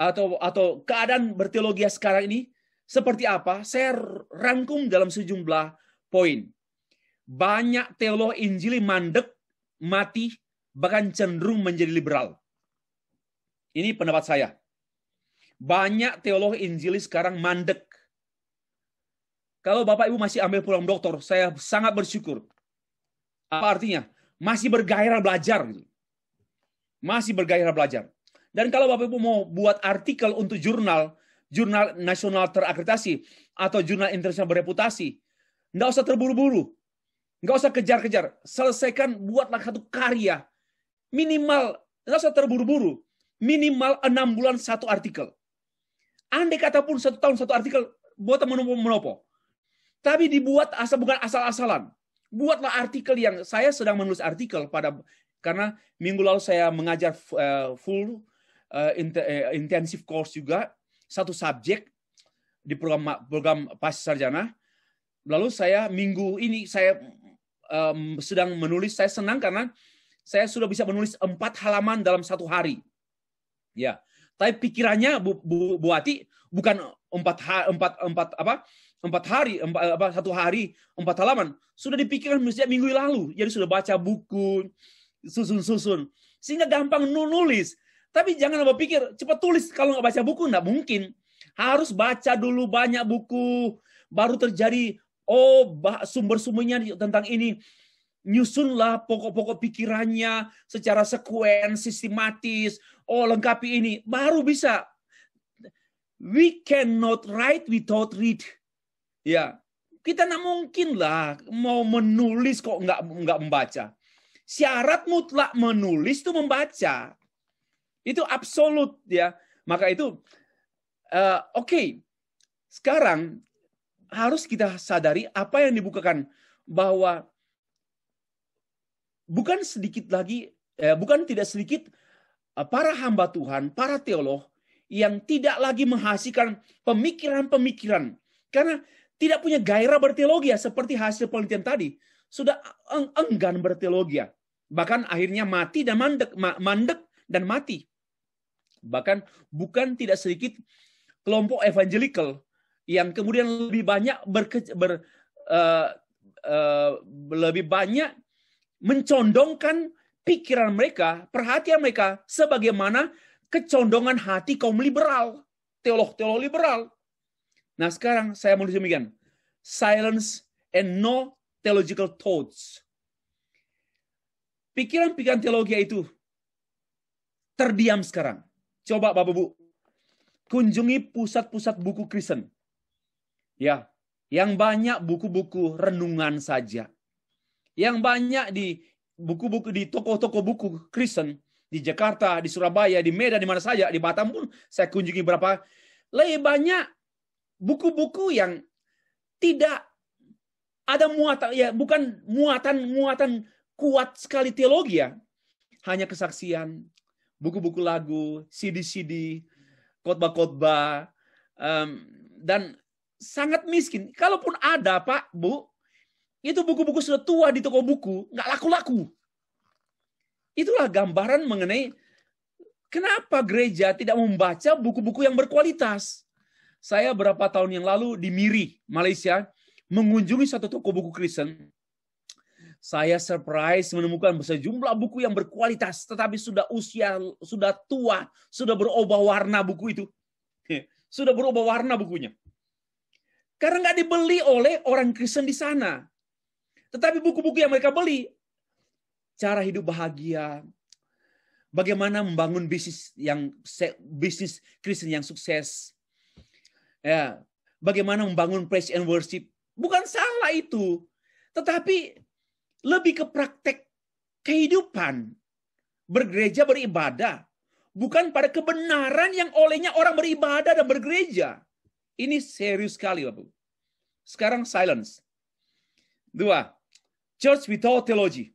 atau atau keadaan berteologi sekarang ini seperti apa? Saya rangkum dalam sejumlah poin. Banyak teolog Injili mandek, mati, bahkan cenderung menjadi liberal. Ini pendapat saya. Banyak teolog Injili sekarang mandek. Kalau Bapak Ibu masih ambil pulang doktor, saya sangat bersyukur. Apa artinya? Masih bergairah belajar. Gitu. Masih bergairah belajar. Dan kalau Bapak Ibu mau buat artikel untuk jurnal, jurnal nasional terakreditasi atau jurnal internasional bereputasi, Nggak usah terburu-buru. Nggak usah kejar-kejar. Selesaikan, buatlah satu karya. Minimal, nggak usah terburu-buru. Minimal enam bulan satu artikel. Andai kata pun satu tahun satu artikel, buat menopo-menopo. Tapi dibuat asal bukan asal-asalan. Buatlah artikel yang saya sedang menulis artikel pada karena minggu lalu saya mengajar eh, full uh, intensive course juga satu subjek di program program pasca sarjana lalu saya minggu ini saya um, sedang menulis. Saya senang karena saya sudah bisa menulis empat halaman dalam satu hari. Ya, tapi pikirannya Bu, Bu, Bu Ati bukan empat ha, empat empat apa empat hari empat apa satu hari empat halaman sudah dipikirkan sejak minggu lalu. Jadi sudah baca buku susun-susun sehingga gampang nulis. Tapi jangan berpikir cepat tulis kalau nggak baca buku nggak mungkin. Harus baca dulu banyak buku baru terjadi Oh, sumber-sumbernya tentang ini. Nyusunlah pokok-pokok pikirannya secara sekuen, sistematis. Oh, lengkapi ini. Baru bisa. We cannot write without read. Ya, kita nggak mungkin lah mau menulis kok nggak nggak membaca. Syarat mutlak menulis itu membaca. Itu absolut ya. Maka itu uh, oke. Okay. Sekarang harus kita sadari apa yang dibukakan bahwa bukan sedikit lagi eh, bukan tidak sedikit eh, para hamba Tuhan, para teolog yang tidak lagi menghasilkan pemikiran-pemikiran karena tidak punya gairah berteologi seperti hasil penelitian tadi sudah enggan berteologi bahkan akhirnya mati dan mandek mandek dan mati bahkan bukan tidak sedikit kelompok evangelical yang kemudian lebih banyak ber, uh, uh, lebih banyak mencondongkan pikiran mereka, perhatian mereka sebagaimana kecondongan hati kaum liberal, teolog-teolog liberal. Nah sekarang saya mau demikian. Silence and no theological thoughts. Pikiran-pikiran teologi itu terdiam sekarang. Coba Bapak Bu, kunjungi pusat-pusat buku Kristen. Ya, yang banyak buku-buku renungan saja. Yang banyak di buku-buku di toko-toko buku Kristen di Jakarta, di Surabaya, di Medan, di mana saja, di Batam pun saya kunjungi berapa. Lebih banyak buku-buku yang tidak ada muatan ya bukan muatan muatan kuat sekali teologi ya hanya kesaksian buku-buku lagu CD-CD khotbah-khotbah um, dan sangat miskin. Kalaupun ada Pak, Bu, itu buku-buku sudah tua di toko buku, nggak laku-laku. Itulah gambaran mengenai kenapa gereja tidak membaca buku-buku yang berkualitas. Saya berapa tahun yang lalu di Miri, Malaysia, mengunjungi satu toko buku Kristen. Saya surprise menemukan sejumlah buku yang berkualitas, tetapi sudah usia, sudah tua, sudah berubah warna buku itu. Sudah berubah warna bukunya karena nggak dibeli oleh orang Kristen di sana. Tetapi buku-buku yang mereka beli, cara hidup bahagia, bagaimana membangun bisnis yang bisnis Kristen yang sukses, ya, bagaimana membangun praise and worship, bukan salah itu, tetapi lebih ke praktek kehidupan bergereja beribadah, bukan pada kebenaran yang olehnya orang beribadah dan bergereja. Ini serius sekali, Bapak. Sekarang silence. Dua, church without theology.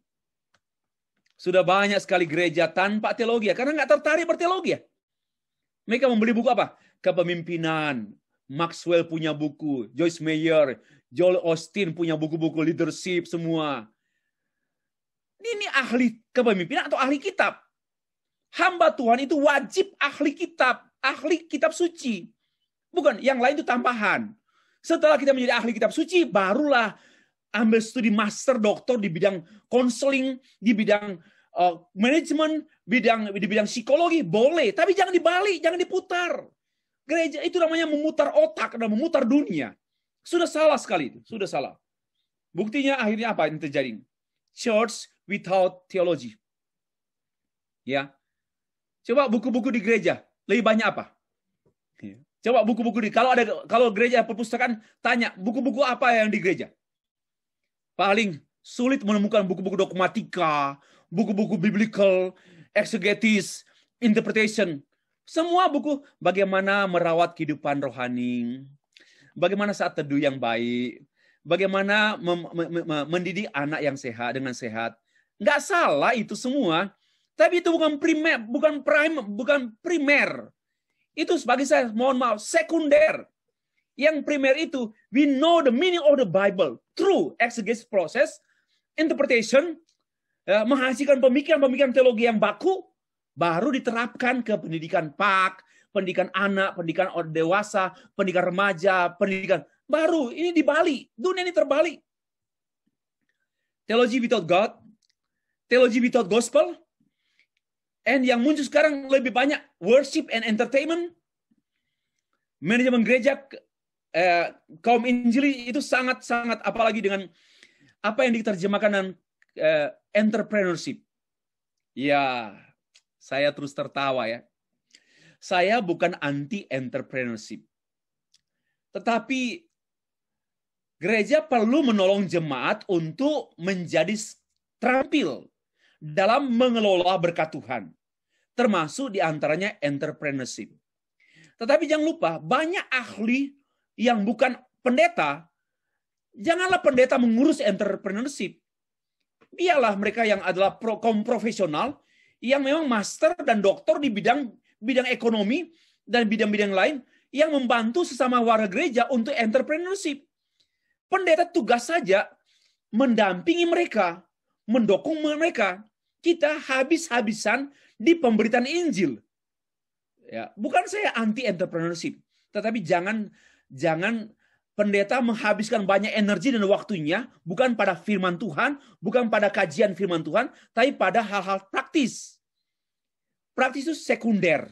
Sudah banyak sekali gereja tanpa teologi ya, karena nggak tertarik berteologi ya. Mereka membeli buku apa? Kepemimpinan. Maxwell punya buku, Joyce Meyer, Joel Austin punya buku-buku leadership semua. Ini ahli kepemimpinan atau ahli kitab. Hamba Tuhan itu wajib ahli kitab, ahli kitab suci. Bukan, yang lain itu tambahan. Setelah kita menjadi ahli kitab suci, barulah ambil studi master, doktor di bidang konseling, di bidang uh, eh, manajemen, bidang di bidang psikologi boleh, tapi jangan dibalik, jangan diputar. Gereja itu namanya memutar otak dan memutar dunia. Sudah salah sekali itu, sudah salah. Buktinya akhirnya apa yang terjadi? Church without theology. Ya. Coba buku-buku di gereja lebih banyak apa? Coba buku-buku di kalau ada kalau gereja perpustakaan tanya buku-buku apa yang di gereja. Paling sulit menemukan buku-buku dogmatika, buku-buku biblical, exegesis, interpretation. Semua buku bagaimana merawat kehidupan rohani, bagaimana saat teduh yang baik, bagaimana mendidik anak yang sehat dengan sehat. Nggak salah itu semua, tapi itu bukan primer, bukan prime, bukan primer itu sebagai saya mohon maaf sekunder. Yang primer itu we know the meaning of the Bible through exegesis process, interpretation, ya, menghasilkan pemikiran-pemikiran teologi yang baku baru diterapkan ke pendidikan PAK, pendidikan anak, pendidikan orang dewasa, pendidikan remaja, pendidikan baru ini di Bali, dunia ini terbalik. Teologi without God, teologi without gospel, And yang muncul sekarang lebih banyak worship and entertainment. Manajemen gereja eh, kaum Injili itu sangat-sangat apalagi dengan apa yang diterjemahkan dengan eh, entrepreneurship. Ya, saya terus tertawa ya. Saya bukan anti entrepreneurship. Tetapi gereja perlu menolong jemaat untuk menjadi terampil dalam mengelola berkat Tuhan. Termasuk diantaranya entrepreneurship. Tetapi jangan lupa, banyak ahli yang bukan pendeta, janganlah pendeta mengurus entrepreneurship. Biarlah mereka yang adalah pro profesional, yang memang master dan doktor di bidang bidang ekonomi dan bidang-bidang lain yang membantu sesama warga gereja untuk entrepreneurship. Pendeta tugas saja mendampingi mereka, mendukung mereka kita habis-habisan di pemberitaan Injil. Ya, bukan saya anti entrepreneurship, tetapi jangan jangan pendeta menghabiskan banyak energi dan waktunya bukan pada firman Tuhan, bukan pada kajian firman Tuhan, tapi pada hal-hal praktis. Praktis itu sekunder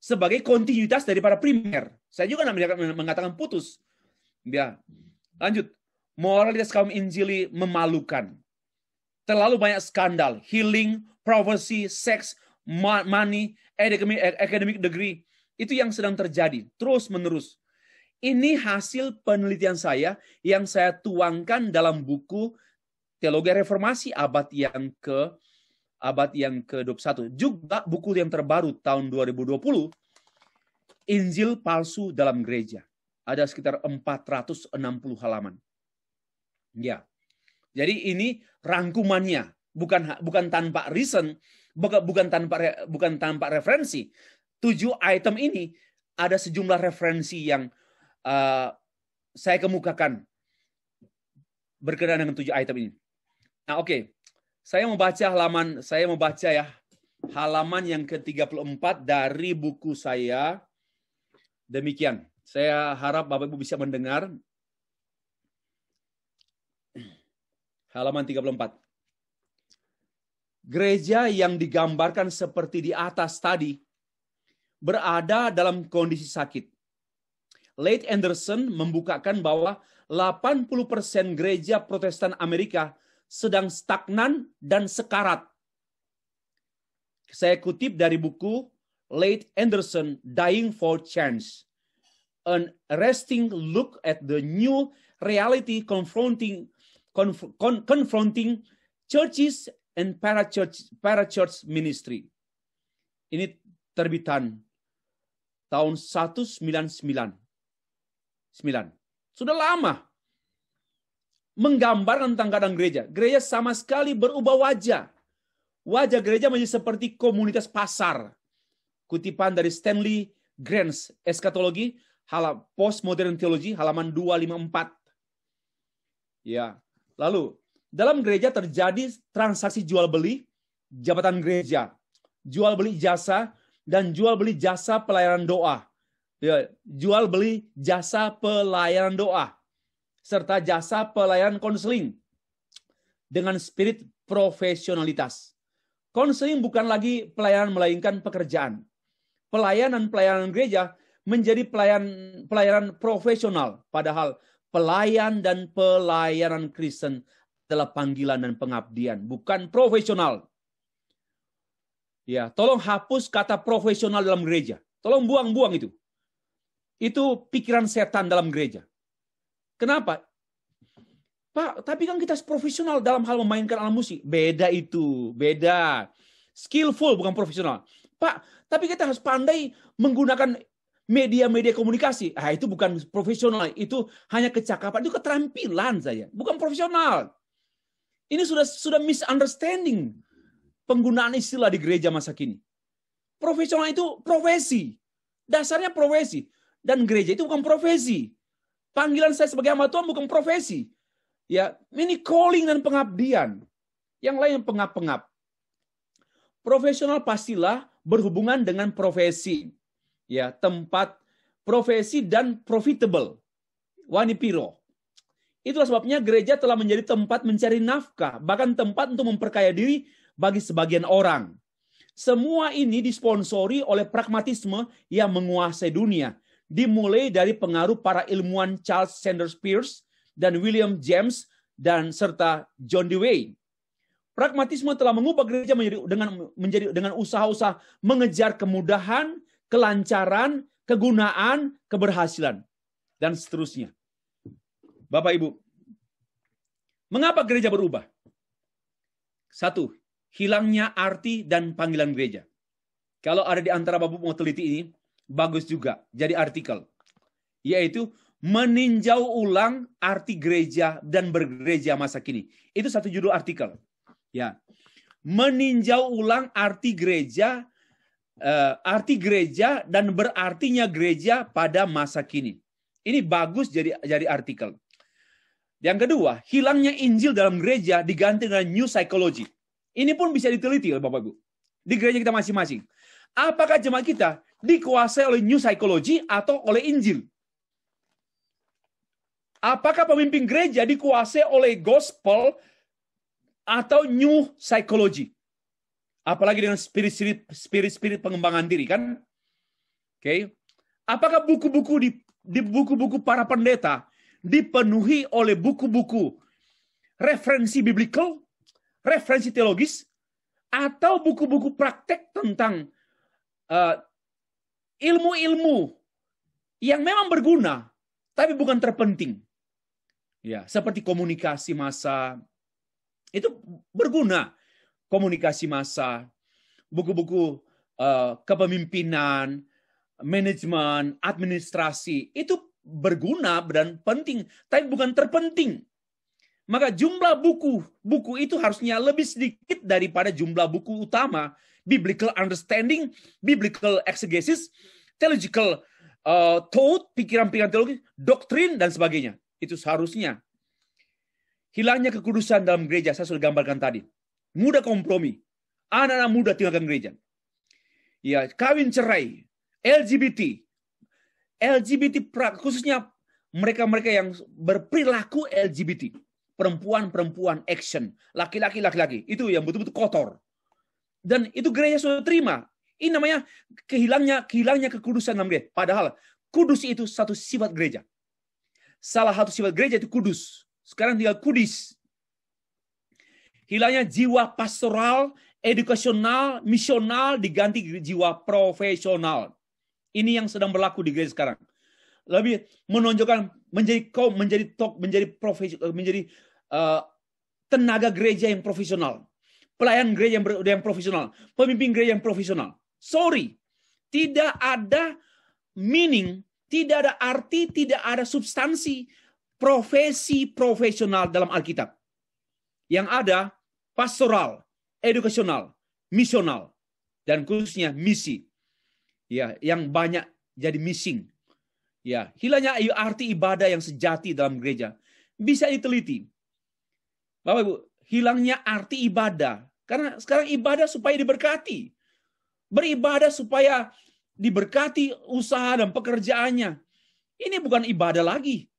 sebagai kontinuitas daripada primer. Saya juga mengatakan putus. Ya. Lanjut. Moralitas kaum Injili memalukan terlalu banyak skandal, healing, prophecy, sex, money, academic, academic degree. Itu yang sedang terjadi terus menerus. Ini hasil penelitian saya yang saya tuangkan dalam buku Teologi Reformasi abad yang ke abad yang ke-21. Juga buku yang terbaru tahun 2020 Injil palsu dalam gereja. Ada sekitar 460 halaman. Ya. Jadi ini rangkumannya, bukan bukan tanpa reason, bukan tanpa bukan tanpa referensi. Tujuh item ini ada sejumlah referensi yang uh, saya kemukakan berkenaan dengan tujuh item ini. Nah, oke. Okay. Saya membaca halaman saya membaca ya halaman yang ke-34 dari buku saya. Demikian. Saya harap Bapak Ibu bisa mendengar halaman 34. Gereja yang digambarkan seperti di atas tadi berada dalam kondisi sakit. Late Anderson membukakan bahwa 80% gereja protestan Amerika sedang stagnan dan sekarat. Saya kutip dari buku Late Anderson, Dying for Chance. An arresting look at the new reality confronting conf con confronting churches and parachurch Church ministry. Ini terbitan tahun 1999. Sudah lama menggambar tentang keadaan gereja. Gereja sama sekali berubah wajah. Wajah gereja menjadi seperti komunitas pasar. Kutipan dari Stanley Grants, Eskatologi, halaman Postmodern Theology, halaman 254. Ya, Lalu, dalam gereja terjadi transaksi jual beli jabatan gereja, jual beli jasa dan jual beli jasa pelayanan doa. Ya, jual beli jasa pelayanan doa serta jasa pelayanan konseling dengan spirit profesionalitas. Konseling bukan lagi pelayanan melainkan pekerjaan. Pelayanan pelayanan gereja menjadi pelayan pelayanan profesional padahal Pelayan dan pelayanan Kristen adalah panggilan dan pengabdian, bukan profesional. Ya, tolong hapus kata profesional dalam gereja. Tolong buang-buang itu. Itu pikiran setan dalam gereja. Kenapa? Pak, tapi kan kita profesional dalam hal memainkan alat musik. Beda itu, beda. Skillful bukan profesional. Pak, tapi kita harus pandai menggunakan media-media komunikasi. Ah, itu bukan profesional, itu hanya kecakapan, itu keterampilan saya, bukan profesional. Ini sudah sudah misunderstanding penggunaan istilah di gereja masa kini. Profesional itu profesi. Dasarnya profesi. Dan gereja itu bukan profesi. Panggilan saya sebagai hamba Tuhan bukan profesi. Ya, ini calling dan pengabdian. Yang lain pengap-pengap. Profesional pastilah berhubungan dengan profesi ya tempat profesi dan profitable wanipiro itulah sebabnya gereja telah menjadi tempat mencari nafkah bahkan tempat untuk memperkaya diri bagi sebagian orang semua ini disponsori oleh pragmatisme yang menguasai dunia dimulai dari pengaruh para ilmuwan Charles Sanders Peirce dan William James dan serta John Dewey pragmatisme telah mengubah gereja menjadi dengan menjadi dengan usaha-usaha mengejar kemudahan kelancaran, kegunaan, keberhasilan, dan seterusnya. Bapak Ibu, mengapa gereja berubah? Satu, hilangnya arti dan panggilan gereja. Kalau ada di antara bapak mau teliti ini, bagus juga jadi artikel. Yaitu meninjau ulang arti gereja dan bergereja masa kini. Itu satu judul artikel. Ya. Meninjau ulang arti gereja Eh, arti gereja dan berartinya gereja pada masa kini. Ini bagus jadi jadi artikel. Yang kedua, hilangnya Injil dalam gereja diganti dengan new psychology. Ini pun bisa diteliti oleh Bapak Ibu. Di gereja kita masing-masing. Apakah jemaat kita dikuasai oleh new psychology atau oleh Injil? Apakah pemimpin gereja dikuasai oleh gospel atau new psychology? apalagi dengan spirit-spirit spirit-spirit pengembangan diri kan? Oke. Okay. Apakah buku-buku di di buku-buku para pendeta dipenuhi oleh buku-buku referensi biblical, referensi teologis, atau buku-buku praktek tentang ilmu eh, ilmu-ilmu yang memang berguna, tapi bukan terpenting. Ya, seperti komunikasi massa itu berguna, komunikasi massa, buku-buku eh, kepemimpinan, manajemen, administrasi. Itu berguna dan penting, tapi bukan terpenting. Maka jumlah buku buku itu harusnya lebih sedikit daripada jumlah buku utama biblical understanding, biblical exegesis, theological uh, thought, pikiran-pikiran teologi, doktrin dan sebagainya. Itu seharusnya. Hilangnya kekudusan dalam gereja saya sudah gambarkan tadi muda kompromi. Anak-anak muda tinggalkan gereja. Ya, kawin cerai, LGBT, LGBT khususnya mereka-mereka yang berperilaku LGBT, perempuan-perempuan action, laki-laki laki-laki, itu yang betul-betul kotor. Dan itu gereja sudah terima. Ini namanya kehilangnya kehilangnya kekudusan dalam gereja. Padahal kudus itu satu sifat gereja. Salah satu sifat gereja itu kudus. Sekarang tinggal kudis. Hilangnya jiwa pastoral, edukasional, misional diganti jiwa profesional. Ini yang sedang berlaku di gereja sekarang. Lebih menonjolkan menjadi kaum, menjadi tok, menjadi profesional, menjadi uh, tenaga gereja yang profesional, pelayan gereja yang, yang profesional, pemimpin gereja yang profesional. Sorry, tidak ada meaning, tidak ada arti, tidak ada substansi profesi profesional dalam Alkitab. Yang ada pastoral, edukasional, misional, dan khususnya misi. Ya, yang banyak jadi missing. Ya, hilangnya arti ibadah yang sejati dalam gereja bisa diteliti. Bapak Ibu, hilangnya arti ibadah karena sekarang ibadah supaya diberkati. Beribadah supaya diberkati usaha dan pekerjaannya. Ini bukan ibadah lagi.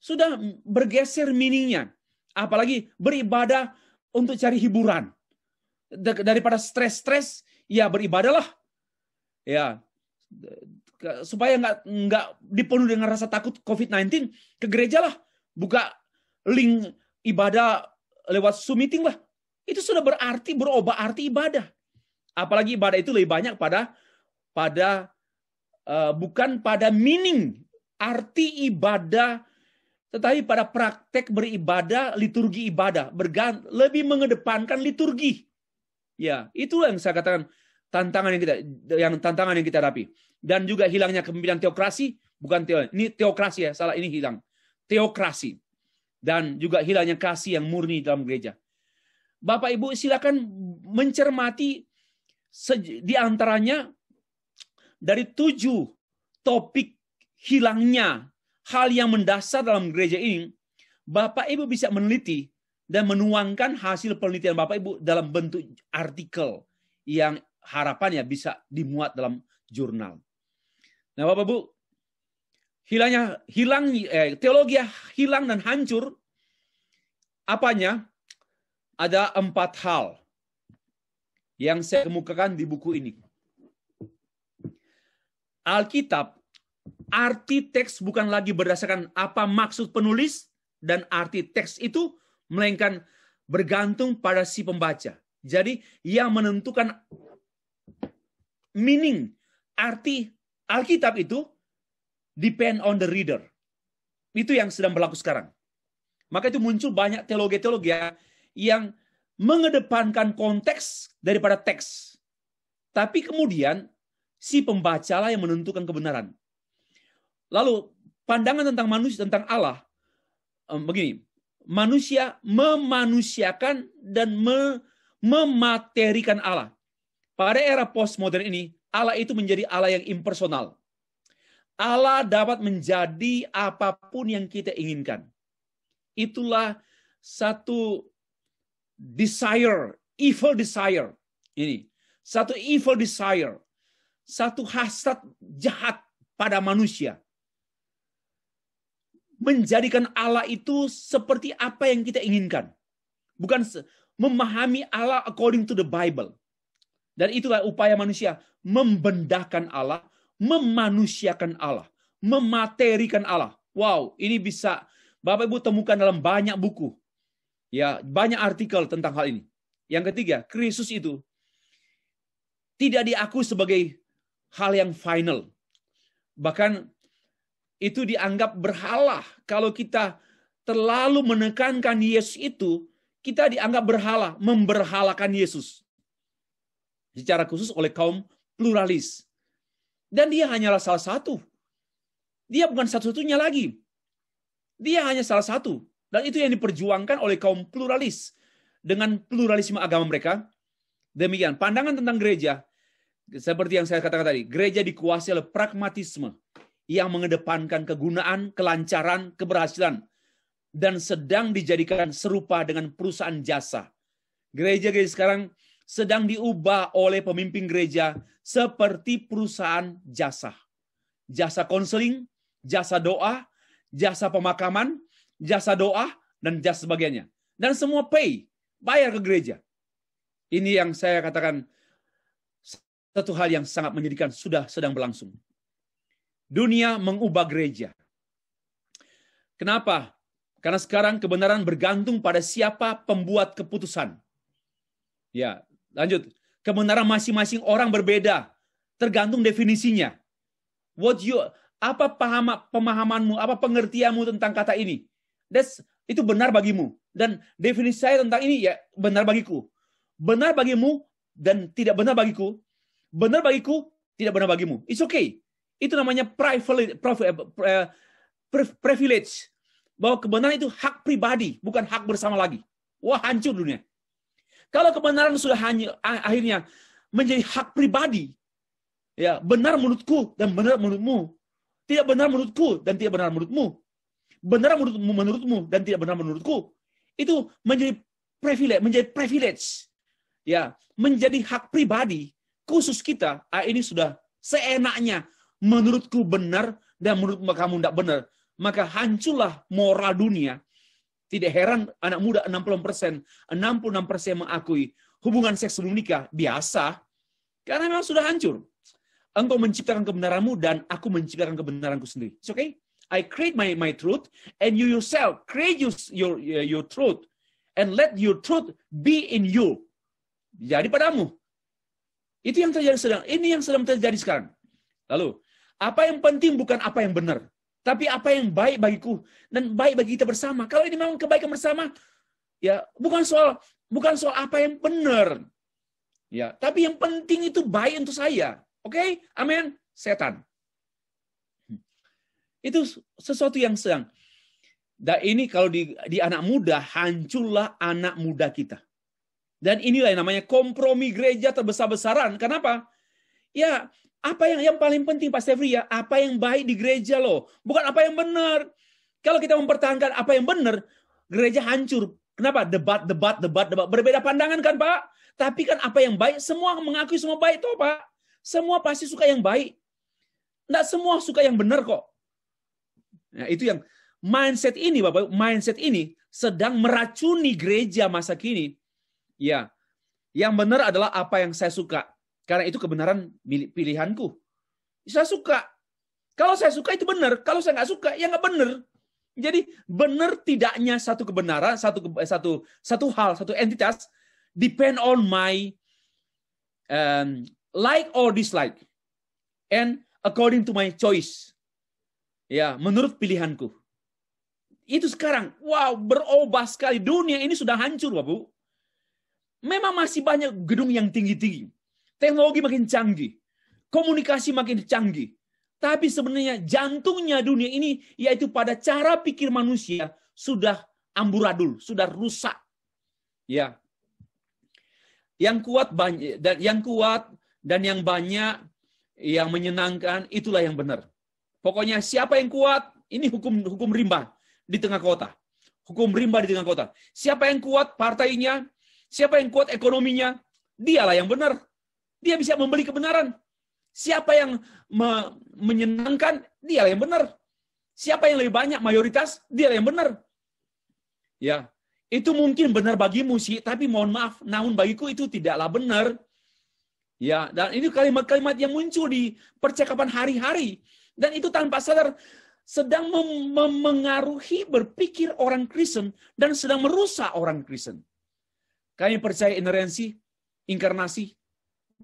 Sudah bergeser mininya, Apalagi beribadah untuk cari hiburan. Daripada stres-stres, ya beribadalah. Ya, supaya nggak nggak dipenuhi dengan rasa takut COVID-19, ke gereja lah, buka link ibadah lewat Zoom meeting lah. Itu sudah berarti berubah arti ibadah. Apalagi ibadah itu lebih banyak pada pada eh, bukan pada meaning arti ibadah tetapi pada praktek beribadah, liturgi ibadah, bergant lebih mengedepankan liturgi. Ya, itu yang saya katakan tantangan yang kita yang tantangan yang kita hadapi. Dan juga hilangnya kepemimpinan teokrasi, bukan teo, ini teokrasi ya, salah ini hilang. Teokrasi. Dan juga hilangnya kasih yang murni dalam gereja. Bapak Ibu silakan mencermati di antaranya dari tujuh topik hilangnya hal yang mendasar dalam gereja ini, Bapak Ibu bisa meneliti dan menuangkan hasil penelitian Bapak Ibu dalam bentuk artikel yang harapannya bisa dimuat dalam jurnal. Nah, Bapak Ibu, hilangnya hilang eh, teologi hilang dan hancur apanya? Ada empat hal yang saya kemukakan di buku ini. Alkitab arti teks bukan lagi berdasarkan apa maksud penulis dan arti teks itu, melainkan bergantung pada si pembaca. Jadi yang menentukan meaning, arti Alkitab itu depend on the reader. Itu yang sedang berlaku sekarang. Maka itu muncul banyak teologi-teologi ya, yang mengedepankan konteks daripada teks. Tapi kemudian si pembacalah yang menentukan kebenaran. Lalu pandangan tentang manusia tentang Allah begini, manusia memanusiakan dan mematerikan Allah. Pada era postmodern ini, Allah itu menjadi Allah yang impersonal. Allah dapat menjadi apapun yang kita inginkan. Itulah satu desire, evil desire. Ini satu evil desire, satu hasrat jahat pada manusia menjadikan Allah itu seperti apa yang kita inginkan. Bukan memahami Allah according to the Bible. Dan itulah upaya manusia membendahkan Allah, memanusiakan Allah, mematerikan Allah. Wow, ini bisa Bapak Ibu temukan dalam banyak buku. Ya, banyak artikel tentang hal ini. Yang ketiga, Kristus itu tidak diakui sebagai hal yang final. Bahkan itu dianggap berhala. Kalau kita terlalu menekankan Yesus itu, kita dianggap berhala, memberhalakan Yesus. Secara khusus oleh kaum pluralis. Dan dia hanyalah salah satu. Dia bukan satu-satunya lagi. Dia hanya salah satu. Dan itu yang diperjuangkan oleh kaum pluralis. Dengan pluralisme agama mereka. Demikian, pandangan tentang gereja. Seperti yang saya katakan tadi, gereja dikuasai oleh pragmatisme yang mengedepankan kegunaan, kelancaran, keberhasilan, dan sedang dijadikan serupa dengan perusahaan jasa. Gereja-gereja sekarang sedang diubah oleh pemimpin gereja seperti perusahaan jasa. Jasa konseling, jasa doa, jasa pemakaman, jasa doa, dan jasa sebagainya. Dan semua pay, bayar ke gereja. Ini yang saya katakan satu hal yang sangat menyedihkan sudah sedang berlangsung. Dunia mengubah gereja. Kenapa? Karena sekarang kebenaran bergantung pada siapa pembuat keputusan. Ya, lanjut. Kebenaran masing-masing orang berbeda, tergantung definisinya. What you apa paham, pemahamanmu, apa pengertianmu tentang kata ini? That's itu benar bagimu dan definisi saya tentang ini ya benar bagiku. Benar bagimu dan tidak benar bagiku. Benar bagiku, tidak benar bagimu. It's okay. Itu namanya eh, eh, privilege, Bahwa kebenaran itu hak pribadi, bukan hak bersama lagi. Wah, hancur dunia. Kalau kebenaran sudah hanya, akhirnya menjadi hak pribadi, ya benar menurutku dan benar menurutmu. Tidak benar menurutku dan tidak benar menurutmu. Benar menurutmu, menurutmu dan tidak benar menurutku. Itu menjadi privilege, menjadi privilege. Ya, menjadi hak pribadi khusus kita. Ah, ini sudah seenaknya menurutku benar dan menurut kamu tidak benar. Maka hancurlah moral dunia. Tidak heran anak muda 60 persen, 66 persen mengakui hubungan seks sebelum nikah biasa. Karena memang sudah hancur. Engkau menciptakan kebenaranmu dan aku menciptakan kebenaranku sendiri. It's okay? I create my my truth and you yourself create your your, your truth and let your truth be in you. Jadi padamu. Itu yang terjadi sedang ini yang sedang terjadi sekarang. Lalu apa yang penting bukan apa yang benar, tapi apa yang baik bagiku dan baik bagi kita bersama. Kalau ini memang kebaikan bersama, ya bukan soal bukan soal apa yang benar. Ya, tapi yang penting itu baik untuk saya. Oke? Okay? Amin. Setan. Itu sesuatu yang sedang. Dan ini kalau di, di anak muda, hancurlah anak muda kita. Dan inilah yang namanya kompromi gereja terbesar-besaran. Kenapa? Ya, apa yang yang paling penting Pak Sevri ya? Apa yang baik di gereja loh. Bukan apa yang benar. Kalau kita mempertahankan apa yang benar, gereja hancur. Kenapa? Debat, debat, debat, debat. Berbeda pandangan kan Pak? Tapi kan apa yang baik, semua mengakui semua baik toh Pak. Semua pasti suka yang baik. Nggak semua suka yang benar kok. Nah, itu yang mindset ini Bapak, mindset ini sedang meracuni gereja masa kini. Ya, yang benar adalah apa yang saya suka. Karena itu kebenaran pilihanku. Saya suka. Kalau saya suka itu benar. Kalau saya nggak suka, ya nggak benar. Jadi benar tidaknya satu kebenaran, satu satu satu hal, satu entitas depend on my um, like or dislike and according to my choice. Ya, menurut pilihanku. Itu sekarang, wow, berubah sekali. Dunia ini sudah hancur, Bapak. Memang masih banyak gedung yang tinggi-tinggi teknologi makin canggih, komunikasi makin canggih. Tapi sebenarnya jantungnya dunia ini yaitu pada cara pikir manusia sudah amburadul, sudah rusak. Ya. Yang kuat banyak dan yang kuat dan yang banyak yang menyenangkan itulah yang benar. Pokoknya siapa yang kuat ini hukum hukum rimba di tengah kota. Hukum rimba di tengah kota. Siapa yang kuat partainya, siapa yang kuat ekonominya, dialah yang benar. Dia bisa membeli kebenaran. Siapa yang me menyenangkan, dia yang benar. Siapa yang lebih banyak, mayoritas, dia yang benar. Ya, itu mungkin benar bagimu sih, tapi mohon maaf, namun bagiku itu tidaklah benar. Ya, dan ini kalimat-kalimat yang muncul di percakapan hari-hari. Dan itu tanpa sadar sedang memengaruhi berpikir orang Kristen dan sedang merusak orang Kristen. Kami percaya inerensi, inkarnasi,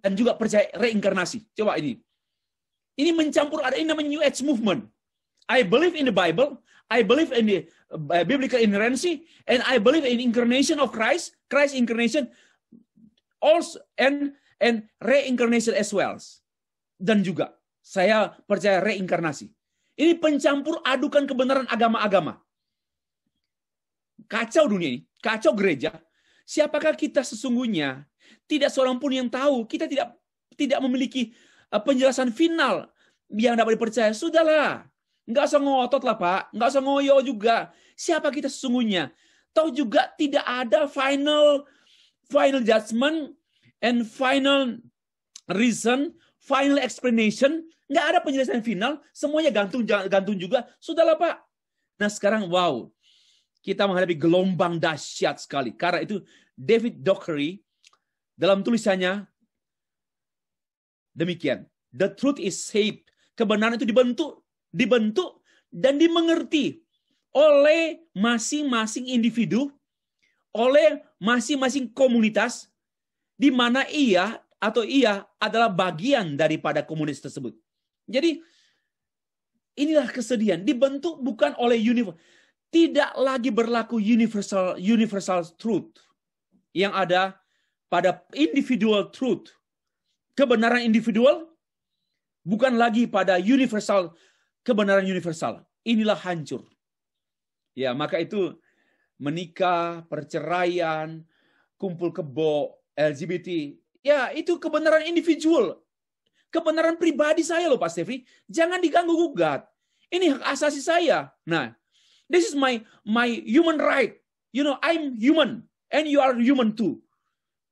dan juga percaya reinkarnasi. Coba ini. Ini mencampur ada ini namanya New Age movement. I believe in the Bible, I believe in the uh, biblical inerrancy, and I believe in incarnation of Christ, Christ incarnation, also and and reincarnation as well. Dan juga saya percaya reinkarnasi. Ini pencampur adukan kebenaran agama-agama. Kacau dunia ini, kacau gereja. Siapakah kita sesungguhnya tidak seorang pun yang tahu. Kita tidak tidak memiliki eh, penjelasan final yang dapat dipercaya. Sudahlah. Nggak usah ngotot lah, Pak. Nggak usah ngoyo juga. Siapa kita sesungguhnya? Tahu juga tidak ada final final judgment and final reason, final explanation. Nggak ada penjelasan final. Semuanya gantung gantung juga. Sudahlah, Pak. Nah, sekarang wow. Kita menghadapi gelombang dahsyat sekali. Karena itu David Dockery dalam tulisannya demikian. The truth is shaped. Kebenaran itu dibentuk, dibentuk dan dimengerti oleh masing-masing individu, oleh masing-masing komunitas di mana ia atau ia adalah bagian daripada komunitas tersebut. Jadi inilah kesedihan dibentuk bukan oleh universal tidak lagi berlaku universal universal truth yang ada pada individual truth, kebenaran individual, bukan lagi pada universal kebenaran universal. Inilah hancur. Ya, maka itu menikah, perceraian, kumpul kebo, LGBT, ya itu kebenaran individual. Kebenaran pribadi saya loh Pak Stevi. Jangan diganggu gugat. Ini hak asasi saya. Nah, this is my my human right. You know, I'm human and you are human too.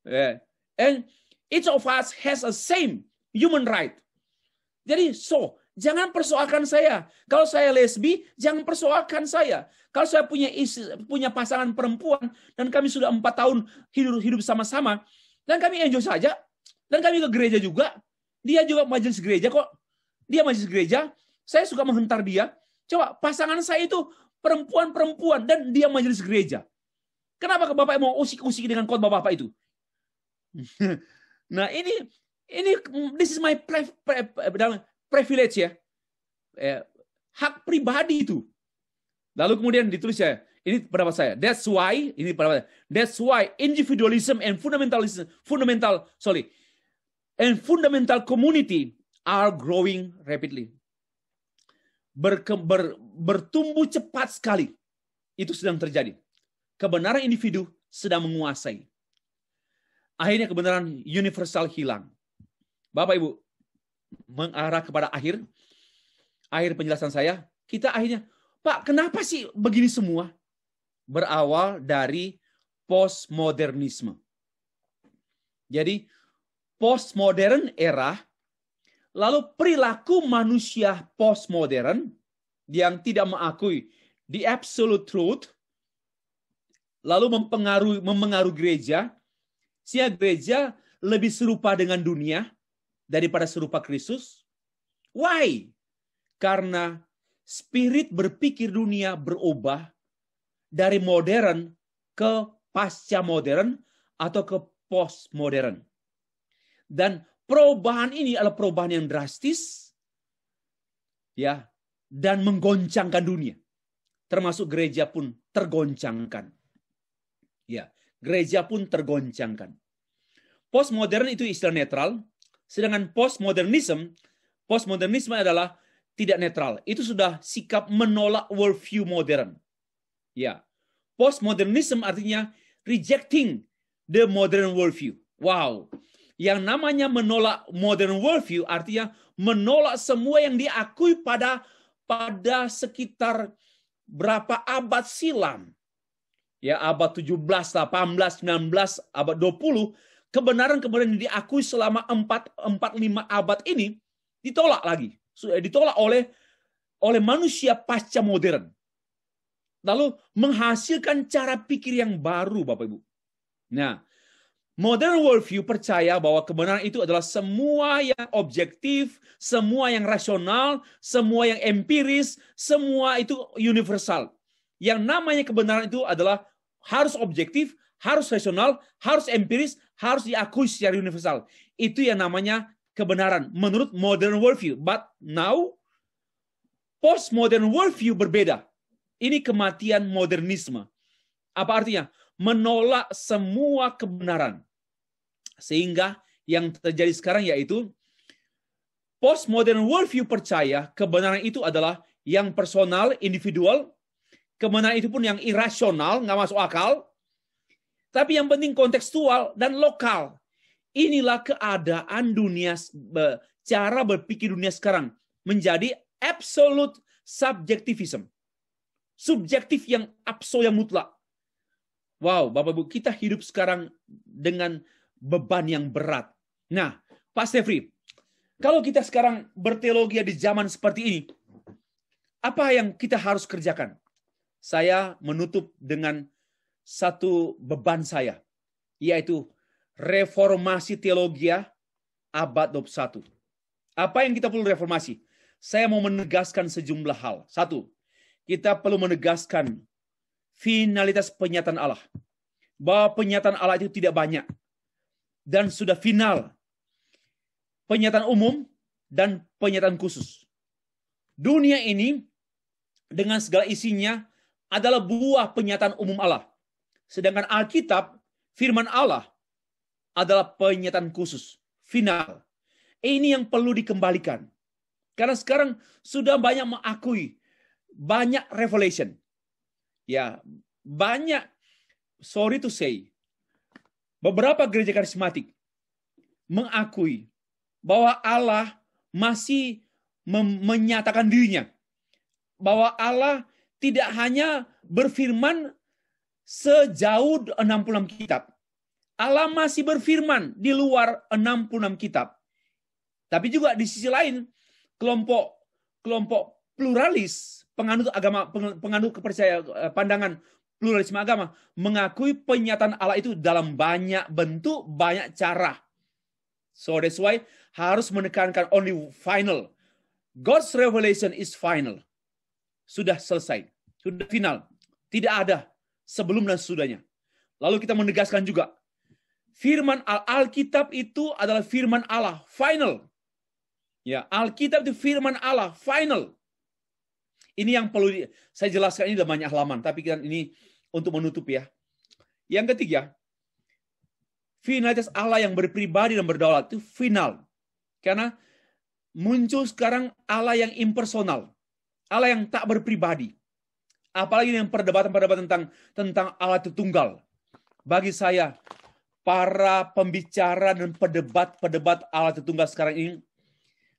Yeah. And each of us has a same human right. Jadi so, jangan persoalkan saya. Kalau saya lesbi, jangan persoalkan saya. Kalau saya punya isi, punya pasangan perempuan dan kami sudah empat tahun hidup hidup sama-sama dan kami enjoy saja dan kami ke gereja juga. Dia juga majelis gereja kok. Dia majelis gereja. Saya suka menghentar dia. Coba pasangan saya itu perempuan-perempuan dan dia majelis gereja. Kenapa Bapak mau usik-usik dengan khotbah Bapak itu? nah ini ini this is my pre, pre, dalam privilege ya. Eh, hak pribadi itu. Lalu kemudian ditulis ya, ini pendapat saya. That's why ini pendapat saya. That's why individualism and fundamentalism, fundamental sorry, and fundamental community are growing rapidly. Berke, ber, bertumbuh cepat sekali. Itu sedang terjadi. Kebenaran individu sedang menguasai akhirnya kebenaran universal hilang. Bapak Ibu, mengarah kepada akhir, akhir penjelasan saya, kita akhirnya, Pak, kenapa sih begini semua? Berawal dari postmodernisme. Jadi, postmodern era, lalu perilaku manusia postmodern yang tidak mengakui the absolute truth, lalu mempengaruhi, memengaruhi gereja, Sia gereja lebih serupa dengan dunia daripada serupa Kristus? Why? Karena spirit berpikir dunia berubah dari modern ke pasca modern atau ke post modern. Dan perubahan ini adalah perubahan yang drastis ya dan menggoncangkan dunia. Termasuk gereja pun tergoncangkan. Ya gereja pun tergoncangkan. Postmodern itu istilah netral, sedangkan postmodernisme, postmodernisme adalah tidak netral. Itu sudah sikap menolak worldview modern. Ya. postmodernisme artinya rejecting the modern worldview. Wow. Yang namanya menolak modern worldview artinya menolak semua yang diakui pada pada sekitar berapa abad silam ya abad 17, 18, 19, abad 20, kebenaran kemudian diakui selama 4 45 abad ini ditolak lagi. Eh, ditolak oleh oleh manusia pasca modern. Lalu menghasilkan cara pikir yang baru Bapak Ibu. Nah, modern worldview percaya bahwa kebenaran itu adalah semua yang objektif, semua yang rasional, semua yang empiris, semua itu universal yang namanya kebenaran itu adalah harus objektif, harus rasional, harus empiris, harus diakui secara universal. Itu yang namanya kebenaran menurut modern worldview. But now, postmodern worldview berbeda. Ini kematian modernisme. Apa artinya? Menolak semua kebenaran. Sehingga yang terjadi sekarang yaitu postmodern worldview percaya kebenaran itu adalah yang personal, individual, kemenangan itu pun yang irasional, nggak masuk akal. Tapi yang penting kontekstual dan lokal. Inilah keadaan dunia, cara berpikir dunia sekarang. Menjadi absolute subjektivism. Subjektif yang abso yang mutlak. Wow, Bapak Ibu, kita hidup sekarang dengan beban yang berat. Nah, Pak Stefri, kalau kita sekarang berteologi di zaman seperti ini, apa yang kita harus kerjakan? saya menutup dengan satu beban saya, yaitu reformasi teologi abad 21. Apa yang kita perlu reformasi? Saya mau menegaskan sejumlah hal. Satu, kita perlu menegaskan finalitas penyataan Allah. Bahwa penyataan Allah itu tidak banyak. Dan sudah final. Penyataan umum dan penyataan khusus. Dunia ini dengan segala isinya adalah buah penyataan umum Allah. Sedangkan Alkitab, firman Allah adalah penyataan khusus, final. Ini yang perlu dikembalikan. Karena sekarang sudah banyak mengakui banyak revelation. Ya, banyak sorry to say, beberapa gereja karismatik mengakui bahwa Allah masih menyatakan dirinya. Bahwa Allah tidak hanya berfirman sejauh 66 kitab. Allah masih berfirman di luar 66 kitab. Tapi juga di sisi lain, kelompok kelompok pluralis, penganut agama penganut kepercayaan eh, pandangan pluralisme agama mengakui penyataan Allah itu dalam banyak bentuk, banyak cara. So that's why harus menekankan only final. God's revelation is final sudah selesai, sudah final. Tidak ada sebelum dan sesudahnya. Lalu kita menegaskan juga, firman Al Alkitab itu adalah firman Allah final. Ya, Alkitab itu firman Allah final. Ini yang perlu di, saya jelaskan ini sudah banyak halaman, tapi kita ini untuk menutup ya. Yang ketiga, finalitas Allah yang berpribadi dan berdaulat itu final. Karena muncul sekarang Allah yang impersonal. Allah yang tak berpribadi. Apalagi yang perdebatan-perdebatan tentang tentang Allah itu tunggal. Bagi saya, para pembicara dan pedebat-pedebat Allah itu tunggal sekarang ini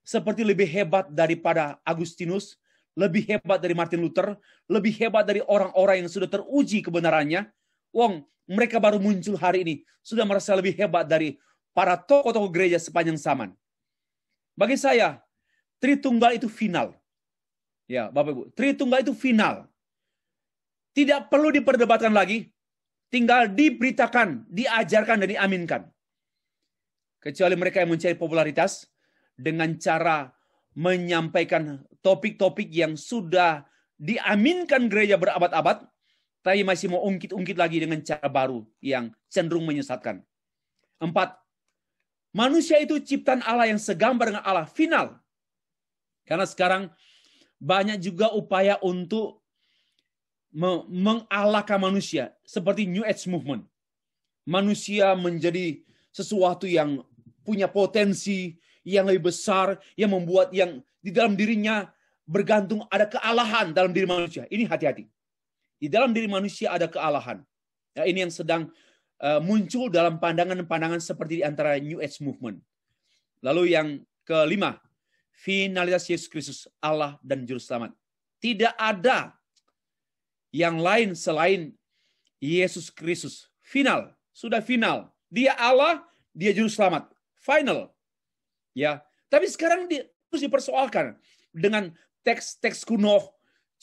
seperti lebih hebat daripada Agustinus, lebih hebat dari Martin Luther, lebih hebat dari orang-orang yang sudah teruji kebenarannya. Wong, mereka baru muncul hari ini, sudah merasa lebih hebat dari para tokoh-tokoh gereja sepanjang zaman. Bagi saya, Tritunggal itu final. Ya, Bapak Ibu, Tritunggal itu final. Tidak perlu diperdebatkan lagi, tinggal diberitakan, diajarkan dan diaminkan. Kecuali mereka yang mencari popularitas dengan cara menyampaikan topik-topik yang sudah diaminkan gereja berabad-abad, tapi masih mau ungkit-ungkit lagi dengan cara baru yang cenderung menyesatkan. Empat, manusia itu ciptaan Allah yang segambar dengan Allah final. Karena sekarang banyak juga upaya untuk mengalahkan manusia seperti New Age Movement. Manusia menjadi sesuatu yang punya potensi yang lebih besar, yang membuat yang di dalam dirinya bergantung ada kealahan dalam diri manusia. Ini hati-hati. Di dalam diri manusia ada kealahan. Ya, ini yang sedang uh, muncul dalam pandangan-pandangan seperti di antara New Age Movement. Lalu yang kelima, finalitas Yesus Kristus Allah dan Juru Selamat. Tidak ada yang lain selain Yesus Kristus. Final, sudah final. Dia Allah, dia Juru Selamat. Final. Ya, tapi sekarang di, terus dipersoalkan dengan teks-teks kuno.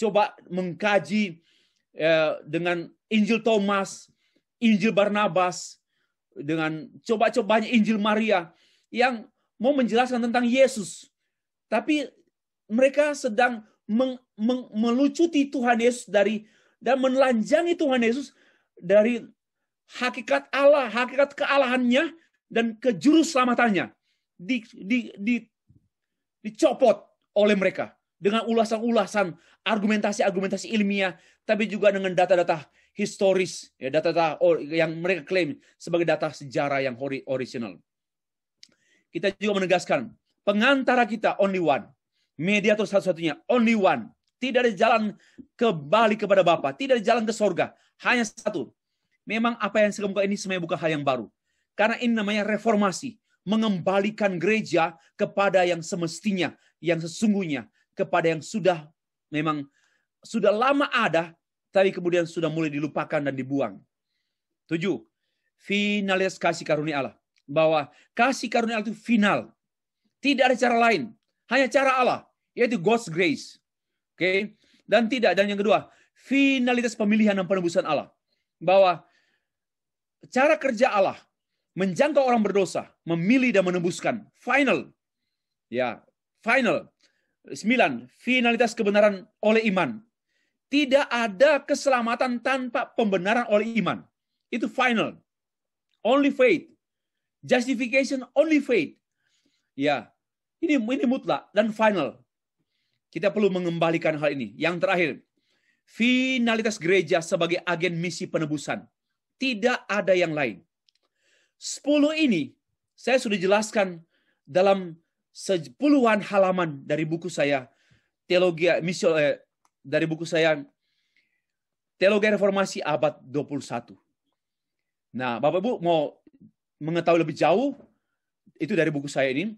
Coba mengkaji eh, dengan Injil Thomas, Injil Barnabas, dengan coba-cobanya Injil Maria yang mau menjelaskan tentang Yesus. Tapi mereka sedang meng, meng, melucuti Tuhan Yesus dari dan menelanjangi Tuhan Yesus dari hakikat Allah, hakikat kealahannya dan selamatannya di, di, di, dicopot oleh mereka dengan ulasan-ulasan, argumentasi-argumentasi ilmiah, tapi juga dengan data-data historis, ya data-data yang mereka klaim sebagai data sejarah yang original. Kita juga menegaskan Pengantara kita only one. media atau satu-satunya only one. Tidak ada jalan kembali kepada Bapa, tidak ada jalan ke Surga Hanya satu. Memang apa yang saya sekemuka ini sebenarnya bukan hal yang baru. Karena ini namanya reformasi. Mengembalikan gereja kepada yang semestinya, yang sesungguhnya. Kepada yang sudah memang sudah lama ada, tapi kemudian sudah mulai dilupakan dan dibuang. Tujuh, finalis kasih karunia Allah. Bahwa kasih karunia Allah itu final. Tidak ada cara lain. Hanya cara Allah, yaitu God's grace. Oke. Okay? Dan tidak dan yang kedua, finalitas pemilihan dan penebusan Allah. Bahwa cara kerja Allah menjangkau orang berdosa, memilih dan menembuskan. Final. Ya, final. Sembilan, finalitas kebenaran oleh iman. Tidak ada keselamatan tanpa pembenaran oleh iman. Itu final. Only faith. Justification only faith. Ya, ini ini mutlak dan final. Kita perlu mengembalikan hal ini. Yang terakhir, finalitas gereja sebagai agen misi penebusan. Tidak ada yang lain. Sepuluh ini saya sudah jelaskan dalam sepuluhan halaman dari buku saya teologi misi eh, dari buku saya Teologi Reformasi abad 21. Nah, Bapak Ibu mau mengetahui lebih jauh itu dari buku saya ini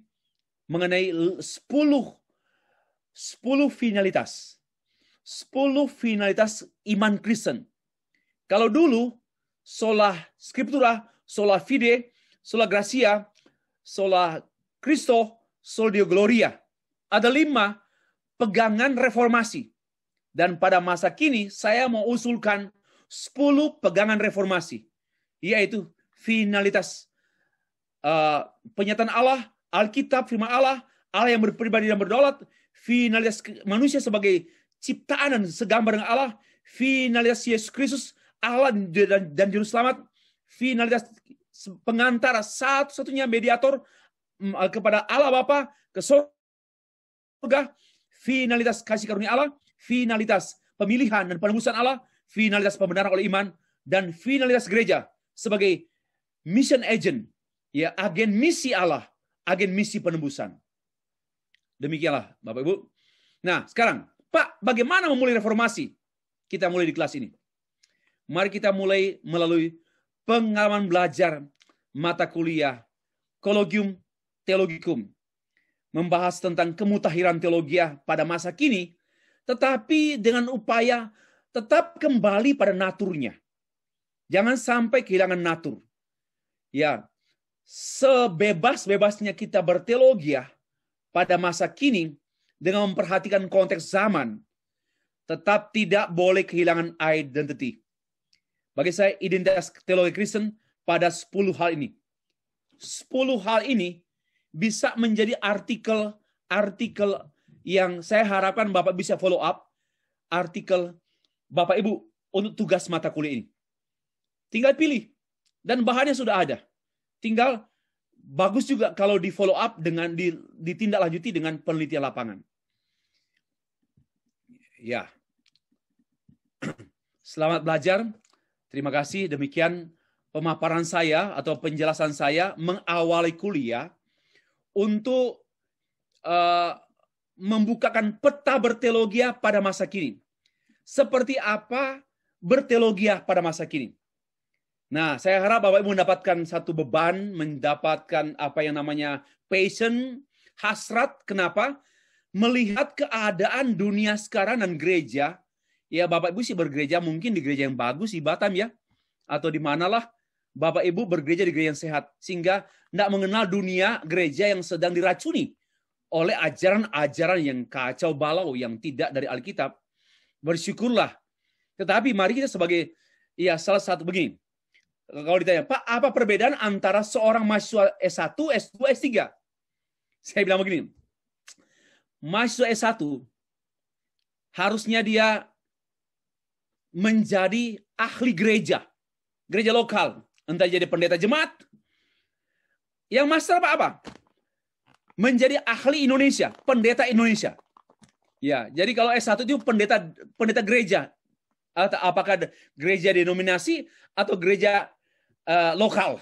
mengenai 10 10 finalitas. 10 finalitas iman Kristen. Kalau dulu sola scriptura, sola fide, sola gracia, sola Christo, sola diogloria gloria. Ada lima pegangan reformasi. Dan pada masa kini saya mau usulkan 10 pegangan reformasi. Yaitu finalitas uh, penyataan Allah, Alkitab, firman Allah, Allah yang berpribadi dan berdaulat, finalitas manusia sebagai ciptaan dan segambar dengan Allah, finalitas Yesus Kristus, Allah dan, dan Juru Selamat, finalitas pengantara satu-satunya mediator mm, eh, kepada Allah Bapa ke surga, finalitas kasih karunia Allah, finalitas pemilihan dan penebusan Allah, finalitas pembenaran oleh iman, dan finalitas gereja sebagai mission agent, ya agen misi Allah agen misi penembusan. Demikianlah Bapak Ibu. Nah sekarang, Pak bagaimana memulai reformasi? Kita mulai di kelas ini. Mari kita mulai melalui pengalaman belajar mata kuliah kologium, Theologicum. Membahas tentang kemutahiran teologi ya pada masa kini, tetapi dengan upaya tetap kembali pada naturnya. Jangan sampai kehilangan natur. Ya, sebebas-bebasnya kita berteologi ya, pada masa kini dengan memperhatikan konteks zaman, tetap tidak boleh kehilangan identity. Bagi saya, identitas teologi Kristen pada 10 hal ini. 10 hal ini bisa menjadi artikel-artikel yang saya harapkan Bapak bisa follow up artikel Bapak Ibu untuk tugas mata kuliah ini. Tinggal pilih. Dan bahannya sudah ada tinggal bagus juga kalau di follow up dengan ditindaklanjuti dengan penelitian lapangan. Ya. Selamat belajar. Terima kasih. Demikian pemaparan saya atau penjelasan saya mengawali kuliah untuk uh, membukakan peta berteologia pada masa kini. Seperti apa berteologia pada masa kini? Nah, saya harap Bapak Ibu mendapatkan satu beban, mendapatkan apa yang namanya passion, hasrat. Kenapa? Melihat keadaan dunia sekarang dan gereja. Ya, Bapak Ibu sih bergereja mungkin di gereja yang bagus di Batam ya. Atau di manalah Bapak Ibu bergereja di gereja yang sehat. Sehingga tidak mengenal dunia gereja yang sedang diracuni oleh ajaran-ajaran yang kacau balau, yang tidak dari Alkitab. Bersyukurlah. Tetapi mari kita sebagai ya salah satu begini kalau ditanya, Pak, apa perbedaan antara seorang mahasiswa S1, S2, S3? Saya bilang begini, mahasiswa S1 harusnya dia menjadi ahli gereja, gereja lokal, entah jadi pendeta jemaat. Yang master apa apa? Menjadi ahli Indonesia, pendeta Indonesia. Ya, jadi kalau S1 itu pendeta pendeta gereja atau apakah gereja denominasi atau gereja uh, lokal.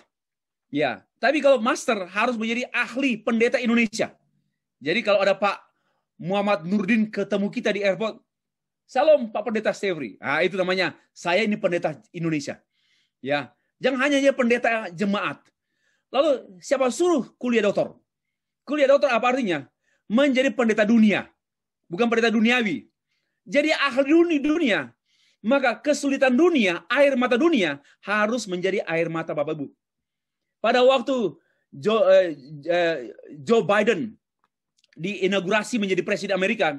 Ya, tapi kalau master harus menjadi ahli pendeta Indonesia. Jadi kalau ada Pak Muhammad Nurdin ketemu kita di airport, salam Pak Pendeta Stevri. Ah itu namanya saya ini pendeta Indonesia. Ya, jangan hanya hanya pendeta jemaat. Lalu siapa suruh kuliah doktor? Kuliah doktor apa artinya? Menjadi pendeta dunia, bukan pendeta duniawi. Jadi ahli dunia, maka kesulitan dunia, air mata dunia harus menjadi air mata Bapak Ibu. Pada waktu Joe, eh, eh, Joe Biden diinaugurasi menjadi presiden Amerika,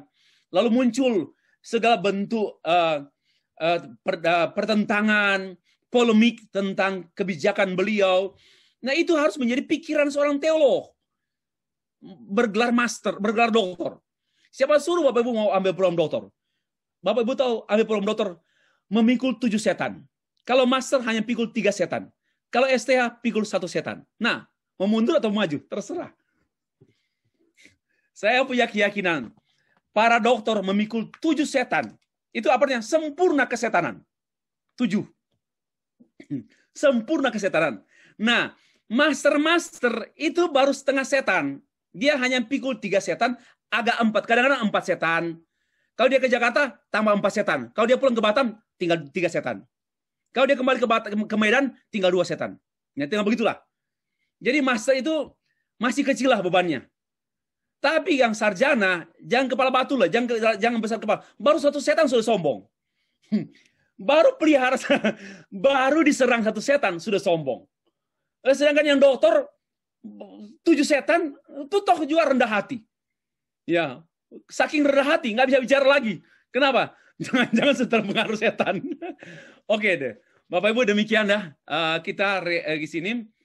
lalu muncul segala bentuk uh, uh, per, uh, pertentangan, polemik tentang kebijakan beliau. Nah, itu harus menjadi pikiran seorang teolog bergelar master, bergelar doktor. Siapa suruh Bapak Ibu mau ambil program doktor? Bapak Ibu tahu ambil program doktor memikul tujuh setan. Kalau master hanya pikul tiga setan. Kalau STH pikul satu setan. Nah, mau mundur atau maju? Terserah. Saya punya keyakinan, para dokter memikul tujuh setan. Itu apanya? Sempurna kesetanan. Tujuh. Sempurna kesetanan. Nah, master-master itu baru setengah setan. Dia hanya pikul tiga setan, agak empat. Kadang-kadang empat setan, kalau dia ke Jakarta, tambah empat setan. Kalau dia pulang ke Batam, tinggal tiga setan. Kalau dia kembali ke, Bat ke Medan, tinggal dua setan. Ya, tinggal begitulah. Jadi master itu masih kecil lah bebannya. Tapi yang sarjana, jangan kepala batu lah, jangan, jangan besar kepala. Baru satu setan sudah sombong. Hmm. baru pelihara, baru diserang satu setan sudah sombong. Eh, sedangkan yang dokter, tujuh setan, itu toh juga rendah hati. Ya, saking rendah hati nggak bisa bicara lagi. Kenapa? Jangan-jangan setelah pengaruh setan. Oke okay deh, Bapak Ibu demikian dah uh, kita eh, di sini.